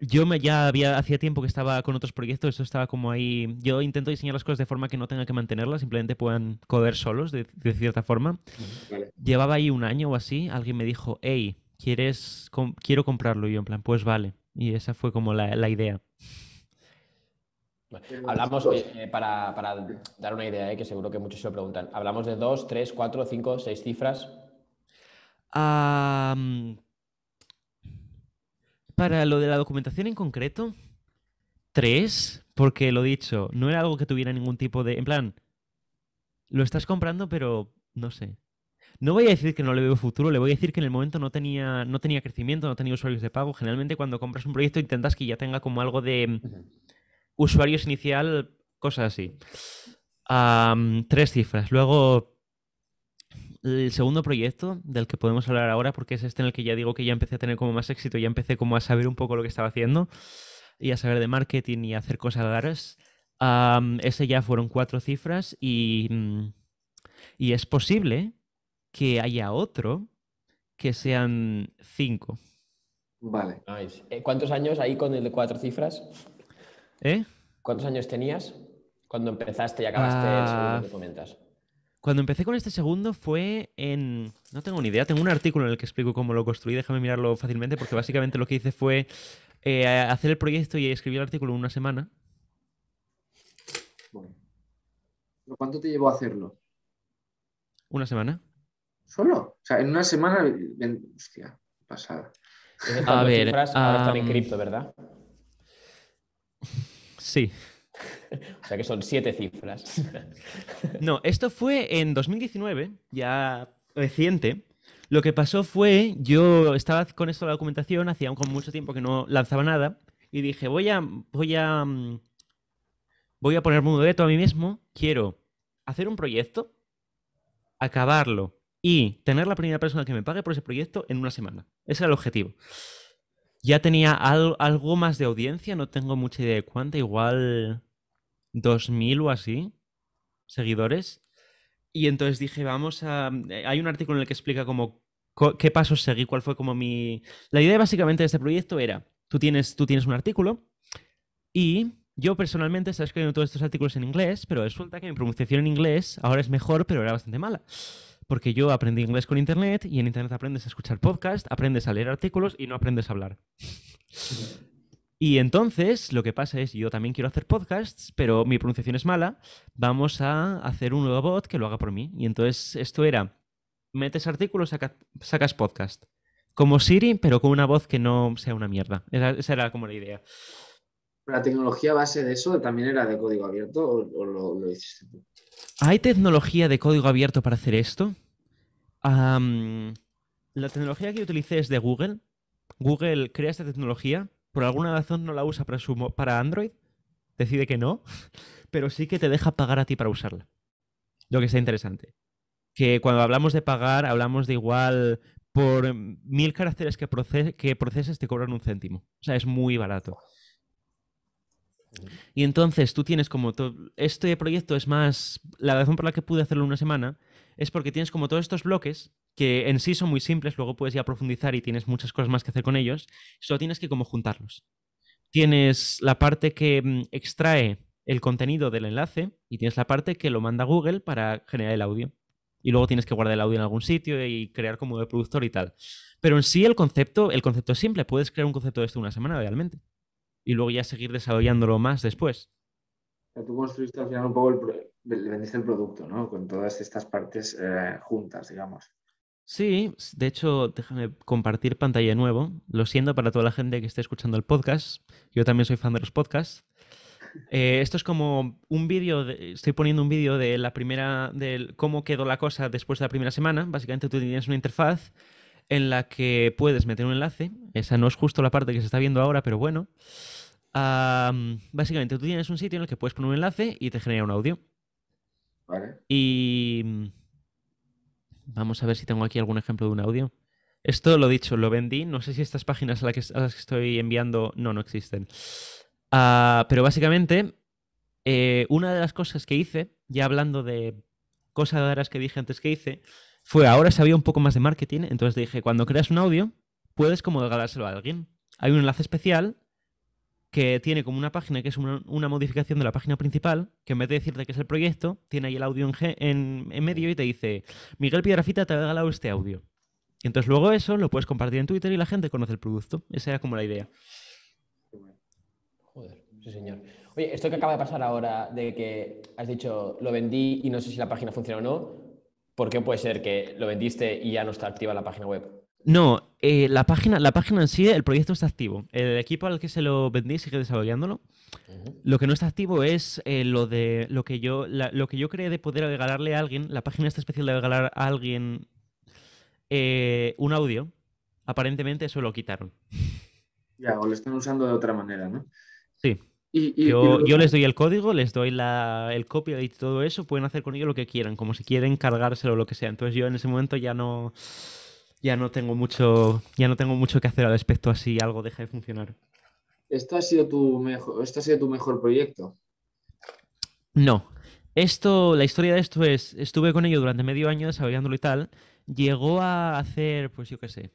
yo me ya había hacía tiempo que estaba con otros proyectos, eso estaba como ahí. Yo intento diseñar las cosas de forma que no tenga que mantenerlas, simplemente puedan coder solos de, cierta forma. Llevaba ahí un año o así, alguien me dijo, hey, ¿quieres quiero comprarlo? Y yo en plan, pues vale. Y esa fue como la, idea. Hablamos, eh, eh, para, dar una idea, eh, que seguro que muchos se lo preguntan, hablamos de dos, tres, cuatro, cinco, seis cifras para lo de la documentación en concreto, tres, porque lo dicho, no era algo que tuviera ningún tipo de... En plan, lo estás comprando, pero no sé. No voy a decir que no le veo futuro, le voy a decir que en el momento no tenía, no tenía crecimiento, no tenía usuarios de pago. Generalmente cuando compras un proyecto intentas que ya tenga como algo de usuarios inicial, cosas así. tres cifras. Luego el segundo proyecto del que podemos hablar ahora, porque es este en el que ya digo que ya empecé a tener como más éxito, ya empecé como a saber un poco lo que estaba haciendo y a saber de marketing y hacer cosas raras. ese ya fueron cuatro cifras y, mm, y es posible que haya otro que sean cinco. Vale. Eh, ¿Cuántos años ahí con el de cuatro cifras? ¿Eh? ¿Cuántos años tenías cuando empezaste y acabaste el ah, segundo cuando empecé con este segundo fue en... No tengo ni idea, tengo un artículo en el que explico cómo lo construí, déjame mirarlo fácilmente, porque básicamente lo que hice fue eh, hacer el proyecto y escribir el artículo en una semana. Bueno. ¿Cuánto te llevó a hacerlo? Una semana. ¿Solo? O sea, en una semana... Hostia, pasada. A ver... A ahora en cripto, ¿verdad? Sí. [LAUGHS] o sea que son siete cifras. [LAUGHS] no, esto fue en 2019, ya reciente. Lo que pasó fue, yo estaba con esto de la documentación, hacía con mucho tiempo que no lanzaba nada, y dije, voy a, voy a, mm, voy a de reto a mí mismo, quiero hacer un proyecto, acabarlo y tener la primera persona que me pague por ese proyecto en una semana. Ese era el objetivo. Ya tenía algo más de audiencia, no tengo mucha idea de cuánta, igual 2000 o así seguidores. Y entonces dije, vamos a... Eh, hay un artículo en el que explica cómo qué pasos seguí, cuál fue como mi... La idea básicamente de este proyecto era, tú tienes, tú tienes un artículo y yo personalmente estaba escribiendo todos estos artículos en inglés, pero resulta que mi pronunciación en inglés ahora es mejor, pero era bastante mala. Porque yo aprendí inglés con internet y en internet aprendes a escuchar podcast, aprendes a leer artículos y no aprendes a hablar. Y entonces lo que pasa es, yo también quiero hacer podcasts, pero mi pronunciación es mala, vamos a hacer un nuevo bot que lo haga por mí. Y entonces esto era, metes artículos, sacas podcast. Como Siri, pero con una voz que no sea una mierda. Esa, era como la idea. ¿La tecnología base de eso también era de código abierto o, lo, hiciste tú? ¿Hay tecnología de código abierto para hacer esto? la tecnología que utilicé es de Google. Google crea esta tecnología por alguna razón no la usa para, para Android, decide que no, [LAUGHS] pero sí que te deja pagar a ti para usarla. Lo que está interesante. Que cuando hablamos de pagar, hablamos de igual por mil caracteres que, que proceses te cobran un céntimo. O sea, es muy barato. Y entonces tú tienes como todo... este proyecto es más la razón por la que pude hacerlo una semana es porque tienes como todos estos bloques que en sí son muy simples, luego puedes ya profundizar y tienes muchas cosas más que hacer con ellos, solo tienes que como juntarlos. Tienes la parte que mm, extrae el contenido del enlace y tienes la parte que lo manda Google para generar el audio. Y luego tienes que guardar el audio en algún sitio y crear como de productor y tal. Pero en sí el concepto, el concepto es simple, puedes crear un concepto de esto una semana realmente. Y luego ya seguir desarrollándolo más después. Tú construiste al final un poco el, el producto, ¿no? Con todas estas partes eh, juntas, digamos. Sí, de hecho, déjame compartir pantalla nuevo. Lo siento para toda la gente que esté escuchando el podcast. Yo también soy fan de los podcasts. Eh, esto es como un vídeo, estoy poniendo un vídeo de la primera, de cómo quedó la cosa después de la primera semana. Básicamente tú tienes una interfaz en la que puedes meter un enlace. Esa no es justo la parte que se está viendo ahora, pero bueno. básicamente tú tienes un sitio en el que puedes poner un enlace y te genera un audio. Vale. Y mm, Vamos a ver si tengo aquí algún ejemplo de un audio. Esto lo dicho, lo vendí. No sé si estas páginas a las que, estoy enviando no, no existen. Ah, pero básicamente, eh, una de las cosas que hice, ya hablando de cosas que dije antes que hice, fue ahora sabía un poco más de marketing. Entonces dije, cuando creas un audio, puedes como regalárselo a alguien. Hay un enlace especial que tiene como una página que es una, modificación de la página principal, que en vez de decirte que es el proyecto, tiene ahí el audio en, en, medio y te dice, Miguel Piedrafita te ha regalado este audio. Y entonces luego eso lo puedes compartir en Twitter y la gente conoce el producto. Esa era como la idea. Joder, sí señor. Oye, esto que acaba de pasar ahora de que has dicho lo vendí y no sé si la página funciona o no, ¿por qué puede ser que lo vendiste y ya no está activa la página web? No, eh, la, página, la página en sí, el proyecto está activo. El equipo al que se lo vendí sigue desarrollándolo. Lo que no está activo es eh, lo de lo que yo lo que yo creé de poder regalarle a alguien, la página está especial de regalar a alguien eh, un audio. Aparentemente eso lo quitaron. Ya, o lo están usando de otra manera, ¿no? Sí. yo, les doy el código, les doy el copia y todo eso, pueden hacer con ello lo que quieran, como si quieren cargárselo o lo que sea. Entonces yo en ese momento ya no ya no tengo mucho, ya no tengo mucho que hacer al respecto así algo deja de funcionar. ¿Esto ha sido tu mejor, esto ha sido tu mejor proyecto? No. Esto, la historia de esto es, estuve con ello durante medio año desarrollándolo y tal. Llegó a hacer, pues yo qué sé,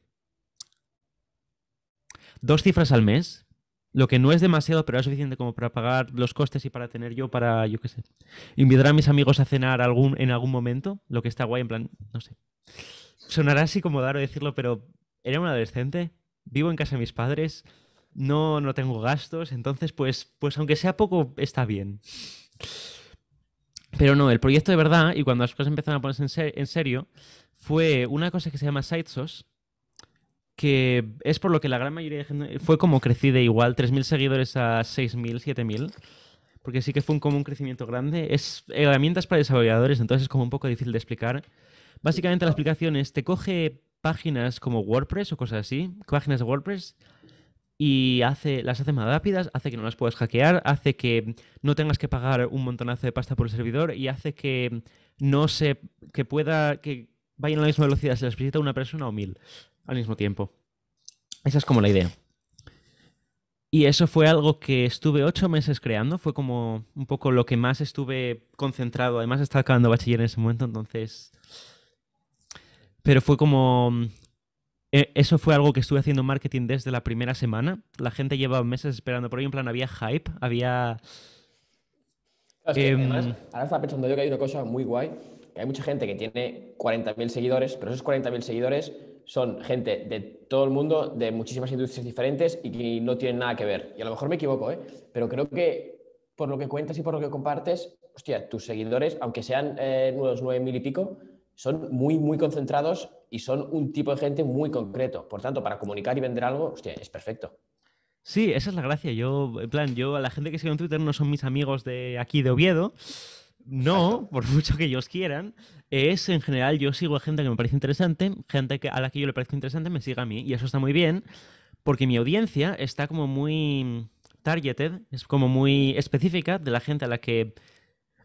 dos cifras al mes, lo que no es demasiado, pero es suficiente como para pagar los costes y para tener yo para, yo qué sé, invitar a mis amigos a cenar algún, en algún momento, lo que está guay, en plan, no sé sonará así como o decirlo, pero era un adolescente, vivo en casa de mis padres, no, no tengo gastos, entonces pues, pues aunque sea poco, está bien. Pero no, el proyecto de verdad, y cuando las cosas empezaron a ponerse en, serio, fue una cosa que se llama SiteSos, que es por lo que la gran mayoría de gente fue como crecí de igual, 3.000 seguidores a 6.000, 7.000, porque sí que fue un, como un crecimiento grande. Es herramientas para desarrolladores, entonces es como un poco difícil de explicar Básicamente la explicación es, te coge páginas como WordPress o cosas así, páginas de WordPress, y hace, las hace más rápidas, hace que no las puedas hackear, hace que no tengas que pagar un montonazo de pasta por el servidor y hace que no se que pueda que vayan a la misma velocidad se las visita una persona o mil al mismo tiempo. Esa es como la idea. Y eso fue algo que estuve ocho meses creando, fue como un poco lo que más estuve concentrado. Además estaba acabando bachiller en ese momento, entonces pero fue como... Mm, e-, eso fue algo que estuve haciendo marketing desde la primera semana. La gente lleva meses esperando por ahí. En plan, había hype, había... Em, ahora estaba pensando yo que hay una cosa muy guay, que hay mucha gente que tiene 40.000 seguidores, pero esos 40.000 seguidores son gente de todo el mundo, de muchísimas industrias diferentes y que no tienen nada que ver. Y a lo mejor me equivoco, ¿eh? pero creo que por lo que cuentas y por lo que compartes, hostia, tus seguidores, aunque sean eh, unos 9.000 y pico, son muy, muy concentrados y son un tipo de gente muy concreto. Por tanto, para comunicar y vender algo, hostia, es perfecto. Sí, esa es la gracia. Yo, en plan, yo a la gente que sigue en Twitter no son mis amigos de aquí de Oviedo. No, por [LAUGHS] mucho que ellos quieran. Es en general, yo sigo a gente que me parece interesante, gente a la que yo le parece interesante me siga a mí. Y eso está muy bien, porque mi audiencia está como muy targeted, es como muy específica de la gente a la que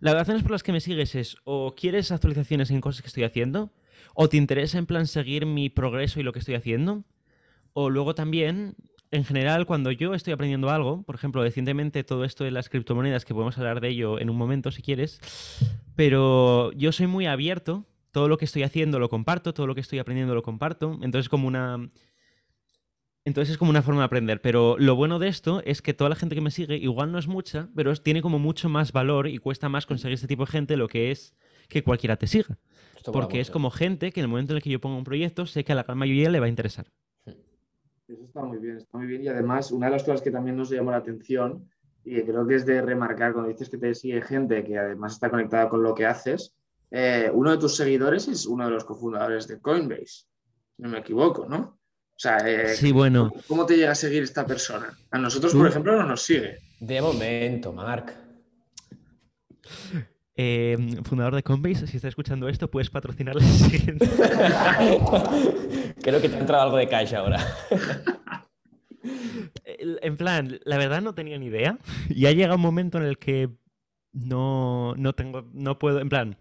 las razones por las que me sigues es o quieres actualizaciones en cosas que estoy haciendo, o te interesa en plan seguir mi progreso y lo que estoy haciendo, o luego también, en general, cuando yo estoy aprendiendo algo, por ejemplo, recientemente todo esto de las criptomonedas, que podemos hablar de ello en un momento si quieres, pero yo soy muy abierto, todo lo que estoy haciendo lo comparto, todo lo que estoy aprendiendo lo comparto, entonces como una entonces es como una forma de aprender, pero lo bueno de esto es que toda la gente que me sigue, igual no es mucha, pero tiene como mucho más valor y cuesta más conseguir este tipo de gente lo que es que cualquiera te siga. porque es como gente que en el momento en el que yo pongo un proyecto, sé que a la gran mayoría le va a interesar. Eso está muy bien, está muy bien. Y además, una de las cosas que también nos llamó la atención y que creo que es de remarcar cuando dices que te sigue gente que además está conectada con lo que haces, eh, uno de tus seguidores es uno de los cofundadores de Coinbase, no me equivoco, ¿no? O sea, eh, ¿cómo te llega a seguir esta persona? A nosotros, por mm. ejemplo, no nos sigue. De momento, Marc. Eh, fundador de Coinbase, si estás escuchando esto, puedes patrocinar la siguiente. [LAUGHS] Creo que te ha entrado algo de cash ahora. en plan, la verdad no tenía ni idea. Y ha llegado un momento en el que no, no tengo, no puedo, en plan,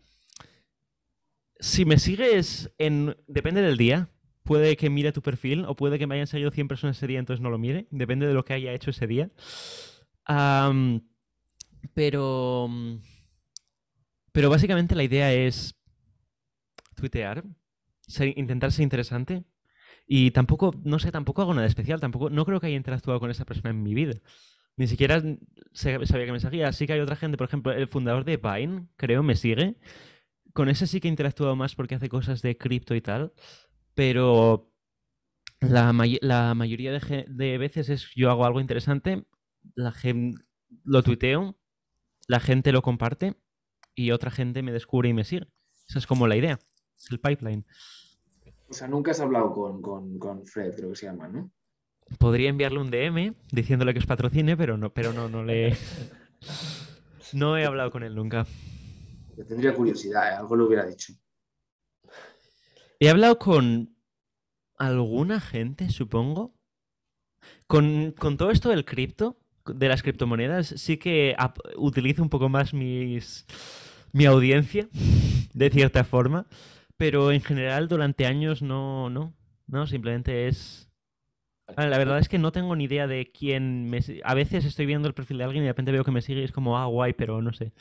si me sigues en, depende del día, puede que mire tu perfil o puede que me hayan seguido 100 personas ese día, entonces no lo mire. Depende de lo que haya hecho ese día. pero. Pero básicamente la idea es tuitear, ser, intentar ser interesante. Y tampoco, no sé, tampoco hago nada especial, tampoco, no creo que haya interactuado con esa persona en mi vida. Ni siquiera sabía que me seguía. Sí que hay otra gente, por ejemplo, el fundador de Vine, creo, me sigue. Con ese sí que he interactuado más porque hace cosas de cripto y tal pero la, mayoría de, veces es yo hago algo interesante, la lo tuiteo, la gente lo comparte y otra gente me descubre y me sigue. Esa es como la idea, el pipeline. O sea, nunca has hablado con, Fred, creo que se llama, ¿no? Podría enviarle un DM diciéndole que es patrocine, pero no, pero no, no le. [LAUGHS] No he hablado con él nunca. tendría curiosidad, ¿eh? algo lo hubiera dicho. He hablado con alguna gente, supongo. Con, con todo esto del cripto, de las criptomonedas, sí que utilizo un poco más mis, mi audiencia, de cierta forma. Pero en general, durante años no, no. No, simplemente es. la verdad es que no tengo ni idea de quién me. A veces estoy viendo el perfil de alguien y de repente veo que me sigue y es como, ah, guay, pero no sé.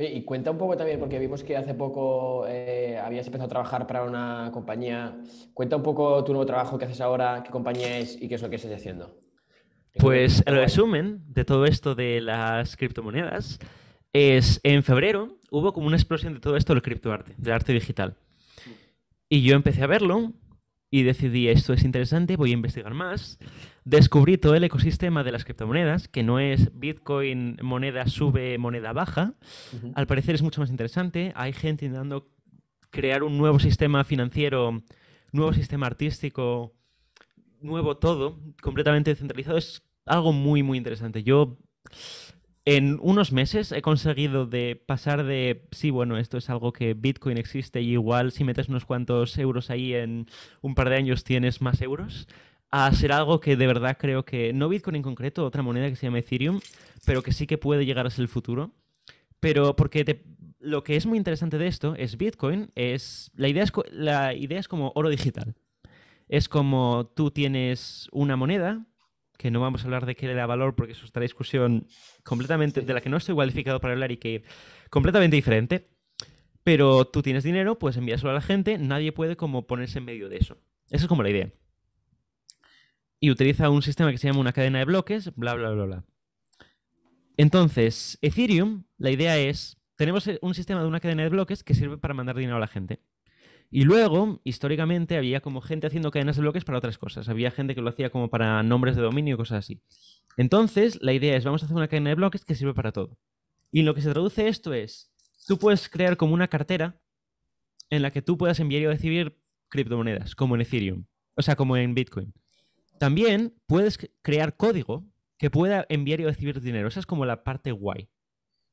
Y cuenta un poco también, porque vimos que hace poco eh, habías empezado a trabajar para una compañía. Cuenta un poco tu nuevo trabajo que haces ahora, qué compañía es y qué es lo que estás haciendo. Pues el resumen de todo esto de las criptomonedas es en febrero hubo como una explosión de todo esto del criptoarte, del arte digital. Mm. Y yo empecé a verlo y decidí esto es interesante, voy a investigar más. Descubrí todo el ecosistema de las criptomonedas, que no es Bitcoin, moneda sube, moneda baja. Al parecer es mucho más interesante. Hay gente intentando crear un nuevo sistema financiero, nuevo sistema artístico, nuevo todo, completamente descentralizado. Es algo muy, muy interesante. Yo en unos meses he conseguido de pasar de, sí, bueno, esto es algo que Bitcoin existe y igual si metes unos cuantos euros ahí en un par de años tienes más euros, a ser algo que de verdad creo que, no Bitcoin en concreto, otra moneda que se llama Ethereum, pero que sí que puede llegar a ser el futuro. Pero porque lo que es muy interesante de esto es Bitcoin, es la, idea es, la idea es como oro digital. Es como tú tienes una moneda que no vamos a hablar de qué le da valor porque eso es otra discusión completamente de la que no estoy cualificado para hablar y que completamente diferente. Pero tú tienes dinero, pues envíaslo a la gente, nadie puede como ponerse en medio de eso. Esa es como la idea. Y utiliza un sistema que se llama una cadena de bloques, bla, bla, bla, bla. Entonces, Ethereum, la idea es, tenemos un sistema de una cadena de bloques que sirve para mandar dinero a la gente. Y luego, históricamente, había como gente haciendo cadenas de bloques para otras cosas. Había gente que lo hacía como para nombres de dominio y cosas así. Entonces, la idea es, vamos a hacer una cadena de bloques que sirve para todo. Y lo que se traduce esto es, tú puedes crear como una cartera en la que tú puedas enviar y recibir criptomonedas, como en Ethereum, o sea, como en Bitcoin. También puedes crear código que pueda enviar y recibir dinero. Esa es como la parte guay.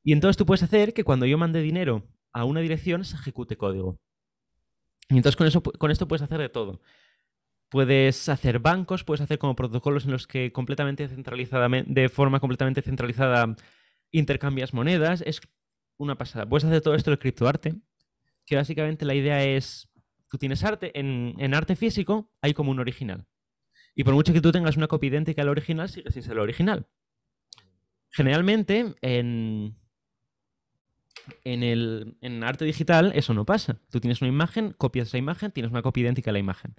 Y entonces tú puedes hacer que cuando yo mande dinero a una dirección se ejecute código. Y entonces con, eso, con esto puedes hacer de todo. Puedes hacer bancos, puedes hacer como protocolos en los que completamente centralizada, de forma completamente centralizada intercambias monedas. Es una pasada. Puedes hacer todo esto de criptoarte, que básicamente la idea es, tú tienes arte, en, arte físico hay como un original. Y por mucho que tú tengas una copia idéntica al original, sigue sin ser el original. Generalmente, en, en, el, arte digital eso no pasa. Tú tienes una imagen, copias esa imagen, tienes una copia idéntica a la imagen.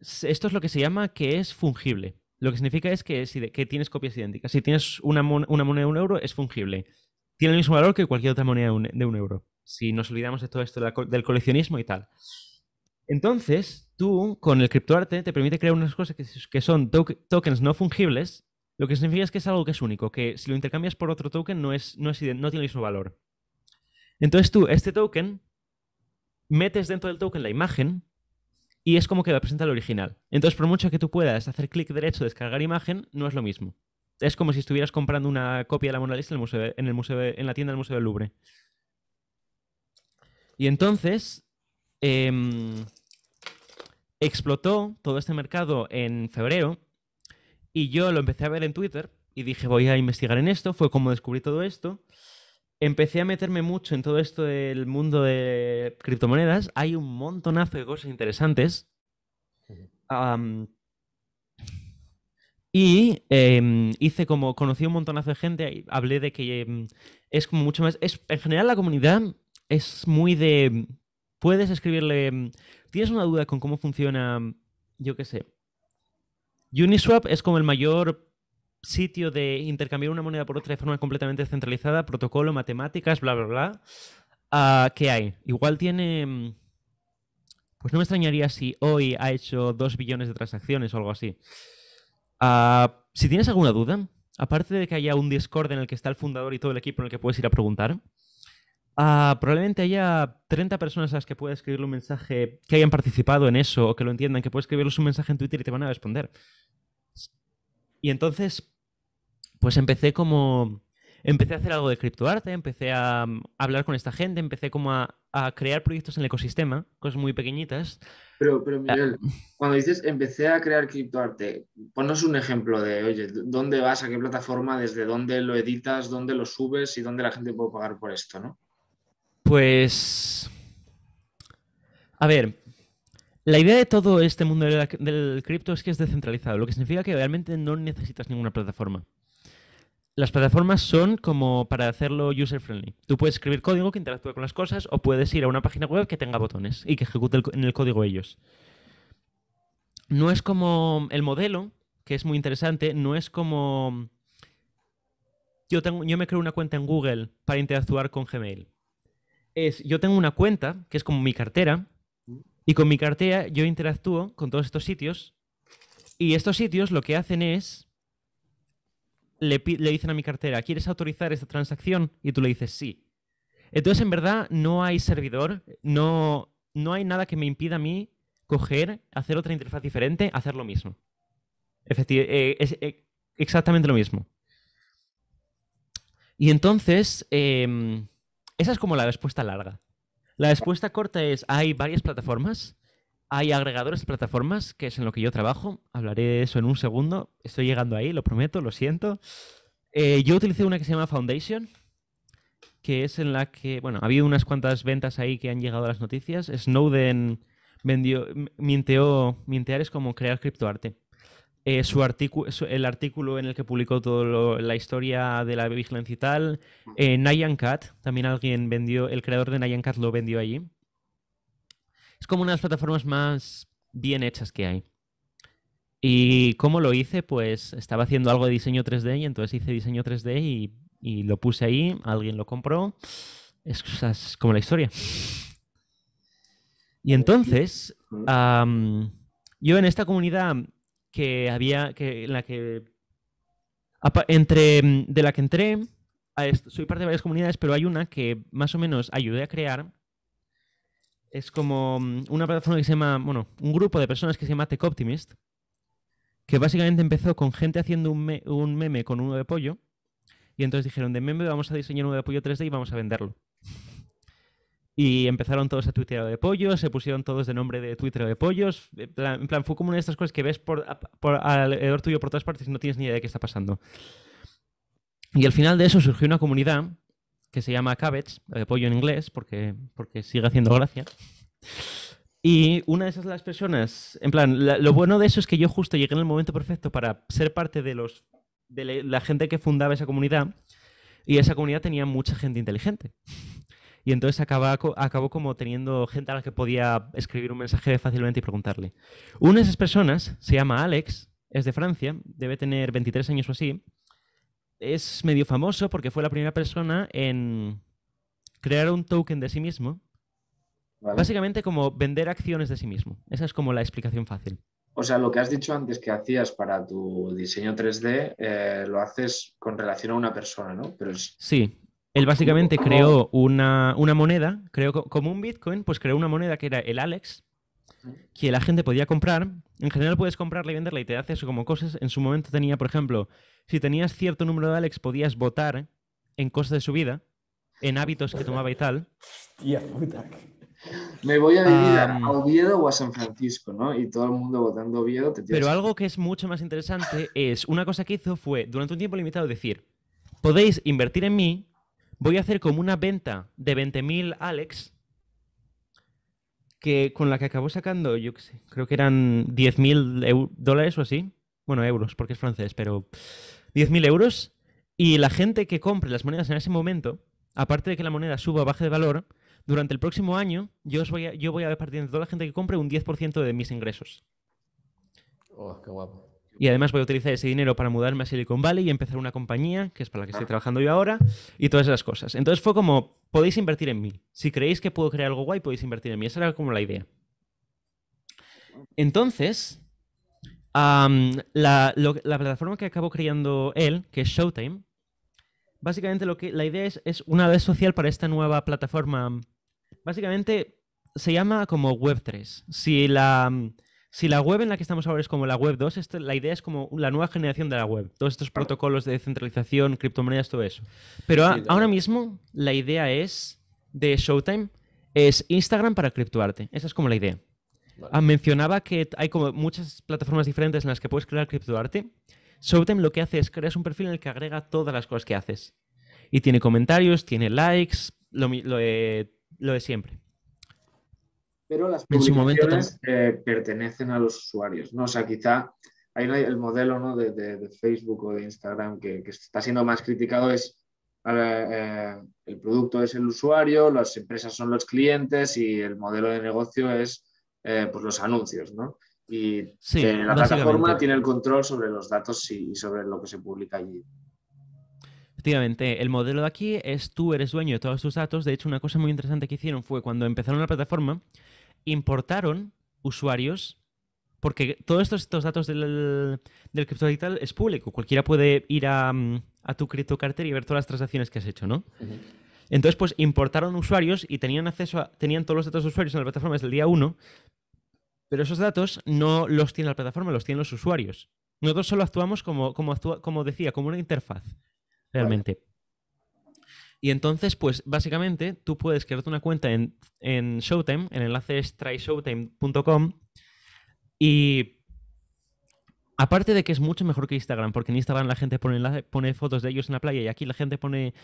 Esto es lo que se llama que es fungible. Lo que significa es que, si que tienes copias idénticas. Si tienes una, moneda de un euro, es fungible. Tiene el mismo valor que cualquier otra moneda de un, euro. Si nos olvidamos de todo esto del coleccionismo y tal. Entonces, tú con el criptoarte te permite crear unas cosas que, son tokens no fungibles, lo que significa es que es algo que es único, que si lo intercambias por otro token no, es, no, es, no tiene el mismo valor. Entonces tú, este token, metes dentro del token la imagen y es como que representa el original. Entonces, por mucho que tú puedas hacer clic derecho, descargar imagen, no es lo mismo. Es como si estuvieras comprando una copia de la Mona Lisa en, el museo, en, la tienda del Museo del Louvre. Y entonces em, explotó todo este mercado en febrero y yo lo empecé a ver en Twitter y dije voy a investigar en esto, fue como descubrí todo esto empecé a meterme mucho en todo esto del mundo de criptomonedas. Hay un montonazo de cosas interesantes. y em, hice como, conocí un montonazo de gente, hablé de que em, es como mucho más, en general la comunidad es muy de, puedes escribirle, em, tienes una duda con cómo funciona, yo qué sé. Uniswap es como el mayor sitio de intercambiar una moneda por otra de forma completamente descentralizada, protocolo, matemáticas, bla, bla, bla, ah, ¿qué hay? Igual tiene... Mm, pues no me extrañaría si hoy ha hecho 2 billones de transacciones o algo así. Ah, si tienes alguna duda, aparte de que haya un Discord en el que está el fundador y todo el equipo en el que puedes ir a preguntar, ah, probablemente haya 30 personas a las que puedes escribirle un mensaje que hayan participado en eso o que lo entiendan, que puedes escribirles un mensaje en Twitter y te van a responder. Y entonces, pues empecé como... Empecé a hacer algo de criptoarte, empecé a, mm, hablar con esta gente, empecé como a, crear proyectos en el ecosistema, cosas muy pequeñitas. Pero, pero ah. Miguel, cuando dices empecé a crear criptoarte, ponos un ejemplo de, oye, ¿dónde vas? ¿A qué plataforma? ¿Desde dónde lo editas? ¿Dónde lo subes? ¿Y dónde la gente puede pagar por esto? ¿no? Pues... A ver, la idea de todo este mundo del, cripto es que es descentralizado, lo que significa que realmente no necesitas ninguna plataforma. Las plataformas son como para hacerlo user-friendly. Tú puedes escribir código que interactúe con las cosas o puedes ir a una página web que tenga botones y que ejecute en el código ellos. No es como el modelo, que es muy interesante, no es como... Yo, tengo, yo me creo una cuenta en Google para interactuar con Gmail. Es, yo tengo una cuenta, que es como mi cartera, y con mi cartera yo interactúo con todos estos sitios y estos sitios lo que hacen es, le, dicen a mi cartera, ¿quieres autorizar esta transacción? Y tú le dices sí. Entonces, en verdad, no hay servidor, no, no hay nada que me impida a mí coger, hacer otra interfaz diferente, hacer lo mismo. Efectivamente, eh, es eh, exactamente lo mismo. Y entonces, em, esa es como la respuesta larga. La respuesta corta es, hay varias plataformas, hay agregadores de plataformas, que es en lo que yo trabajo, hablaré de eso en un segundo, estoy llegando ahí, lo prometo, lo siento. Eh, yo utilicé una que se llama Foundation, que es en la que, bueno, ha habido unas cuantas ventas ahí que han llegado a las noticias. Snowden vendió, minteó, mintear es como crear criptoarte. Eh, su el artículo en el que publicó toda la historia de la vigilancia y tal. Eh, Nyan Cat, también alguien vendió, el creador de Nyan Cat lo vendió allí. Es como una de las plataformas más bien hechas que hay. ¿Y cómo lo hice? Pues estaba haciendo algo de diseño 3D y entonces hice diseño 3D y, lo puse ahí, alguien lo compró. Es, como la historia. Y entonces, yo en esta comunidad que había, que, la que, entre, mm, de la que entré, soy parte de varias comunidades, pero hay una que más o menos ayudé a crear. Es como mm, una plataforma que se llama, bueno, un grupo de personas que se llama Tech Optimist, que básicamente empezó con gente haciendo un, meme con uno de pollo, y entonces dijeron, de meme vamos a diseñar uno de pollo 3D y vamos a venderlo. Y empezaron todos a tuitear de pollos, se pusieron todos de nombre de Twitter de pollos. En plan, fue como una de estas cosas que ves por, alrededor tuyo por todas partes y no tienes ni idea de qué está pasando. Y al final de eso surgió una comunidad que se llama Cabbage, de pollo en inglés, porque, porque sigue haciendo gracia. Y una de esas las personas, en plan, lo bueno de eso es que yo justo llegué en el momento perfecto para ser parte de los de la gente que fundaba esa comunidad y esa comunidad tenía mucha gente inteligente. Y entonces acabó como teniendo gente a la que podía escribir un mensaje fácilmente y preguntarle. Una de esas personas se llama Alex, es de Francia, debe tener 23 años o así. Es medio famoso porque fue la primera persona en crear un token de sí mismo. Básicamente como vender acciones de sí mismo. Esa es como la explicación fácil. O sea, lo que has dicho antes que hacías para tu diseño 3D, eh, lo haces con relación a una persona, ¿no? Pero Sí, él básicamente creó una, una moneda, creó, como un Bitcoin, pues creó una moneda que era el Alex, que la gente podía comprar. En general puedes comprarla y venderla y te haces como cosas. En su momento tenía, por ejemplo, si tenías cierto número de Alex, podías votar en cosas de su vida, en hábitos que tomaba y tal. puta. Me voy a vivir a ah. Oviedo o a San Francisco, ¿no? Y todo el mundo votando Oviedo. Te pero algo que es mucho más interesante es, una cosa que hizo fue, durante un tiempo limitado, decir, podéis invertir en mí voy a hacer como una venta de 20.000 Alex, que con la que acabo sacando, yo sé, creo que eran 10.000 dólares o así. Bueno, euros, porque es francés, pero 10.000 euros. Y la gente que compre las monedas en ese momento, aparte de que la moneda suba o baje de valor, durante el próximo año yo, os voy, a, yo voy a repartir toda la gente que compre un 10% de mis ingresos. Oh, qué guapo. Y además voy a utilizar ese dinero para mudarme a Silicon Valley y empezar una compañía, que es para la que estoy ah. trabajando yo ahora, y todas esas cosas. Entonces fue como, podéis invertir en mí. Si creéis que puedo crear algo guay, podéis invertir en mí. Esa era como la idea. Entonces, la, plataforma que acabó creando él, que es Showtime, básicamente lo que, la idea es, es una red social para esta nueva plataforma. Básicamente se llama como Web3. Si la si la web en la que estamos ahora es como la web 2, la idea es como la nueva generación de la web. Todos estos protocolos de descentralización, criptomonedas, todo eso. Pero ahora mismo la idea es de Showtime es Instagram para criptoarte. Esa es como la idea. Ah, mencionaba que hay como muchas plataformas diferentes en las que puedes crear criptoarte. Showtime lo que hace es crear un perfil en el que agrega todas las cosas que haces. Y tiene comentarios, tiene likes, lo de siempre pero las pertenecen a los usuarios, ¿no? O sea, quizá hay el modelo de, Facebook o de Instagram que, está siendo más criticado es eh, el producto es el usuario, las empresas son los clientes y el modelo de negocio es eh, pues los anuncios, ¿no? Y la plataforma tiene el control sobre los datos y, sobre lo que se publica allí. Efectivamente, el modelo de aquí es tú eres dueño de todos tus datos. De hecho, una cosa muy interesante que hicieron fue cuando empezaron la plataforma, importaron usuarios, porque todos estos, datos del, del cripto digital es público, cualquiera puede ir a, mm, tu cripto y ver todas las transacciones que has hecho, ¿no? Entonces, pues importaron usuarios y tenían acceso a, tenían todos los datos de usuarios en la plataforma desde el día 1, pero esos datos no los tiene la plataforma, los tienen los usuarios. Nosotros solo actuamos como, como, como decía, como una interfaz, realmente. Y entonces, pues básicamente tú puedes crearte una cuenta en, en Showtime, el enlace es tryshowtime.com y aparte de que es mucho mejor que Instagram, porque en Instagram la gente pone, pone fotos de ellos en la playa y aquí la gente pone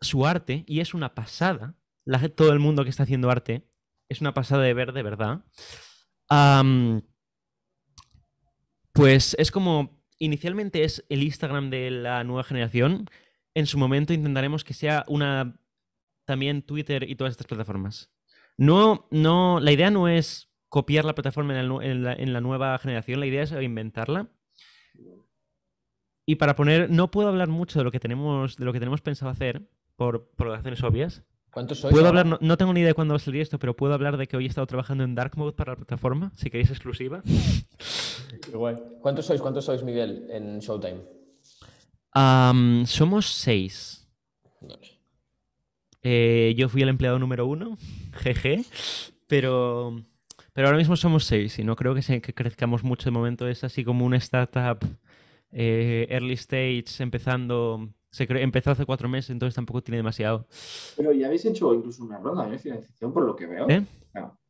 su arte y es una pasada. La, todo el mundo que está haciendo arte es una pasada de ver de verdad. pues es como, inicialmente es el Instagram de la nueva generación, en su momento intentaremos que sea una también Twitter y todas estas plataformas. No, no, la idea no es copiar la plataforma en, la, nueva generación, la idea es inventarla. Y para poner, no puedo hablar mucho de lo que tenemos, de lo que tenemos pensado hacer, por, por razones obvias. ¿Cuántos sois? Puedo hablar, no, tengo ni idea de cuándo va a salir esto, pero puedo hablar de que hoy he estado trabajando en Dark Mode para la plataforma, si queréis exclusiva. Igual. ¿Cuántos sois? ¿Cuántos sois, Miguel, en Showtime? somos seis. Eh, yo fui el empleado número uno, [LAUGHS] jeje, pero, pero ahora mismo somos seis y no creo que, crezcamos mucho de momento. Es así como una startup eh, early stage empezando se empezó hace cuatro meses, entonces tampoco tiene demasiado. Pero ya habéis hecho incluso una ronda de ¿eh? financiación, por lo que veo.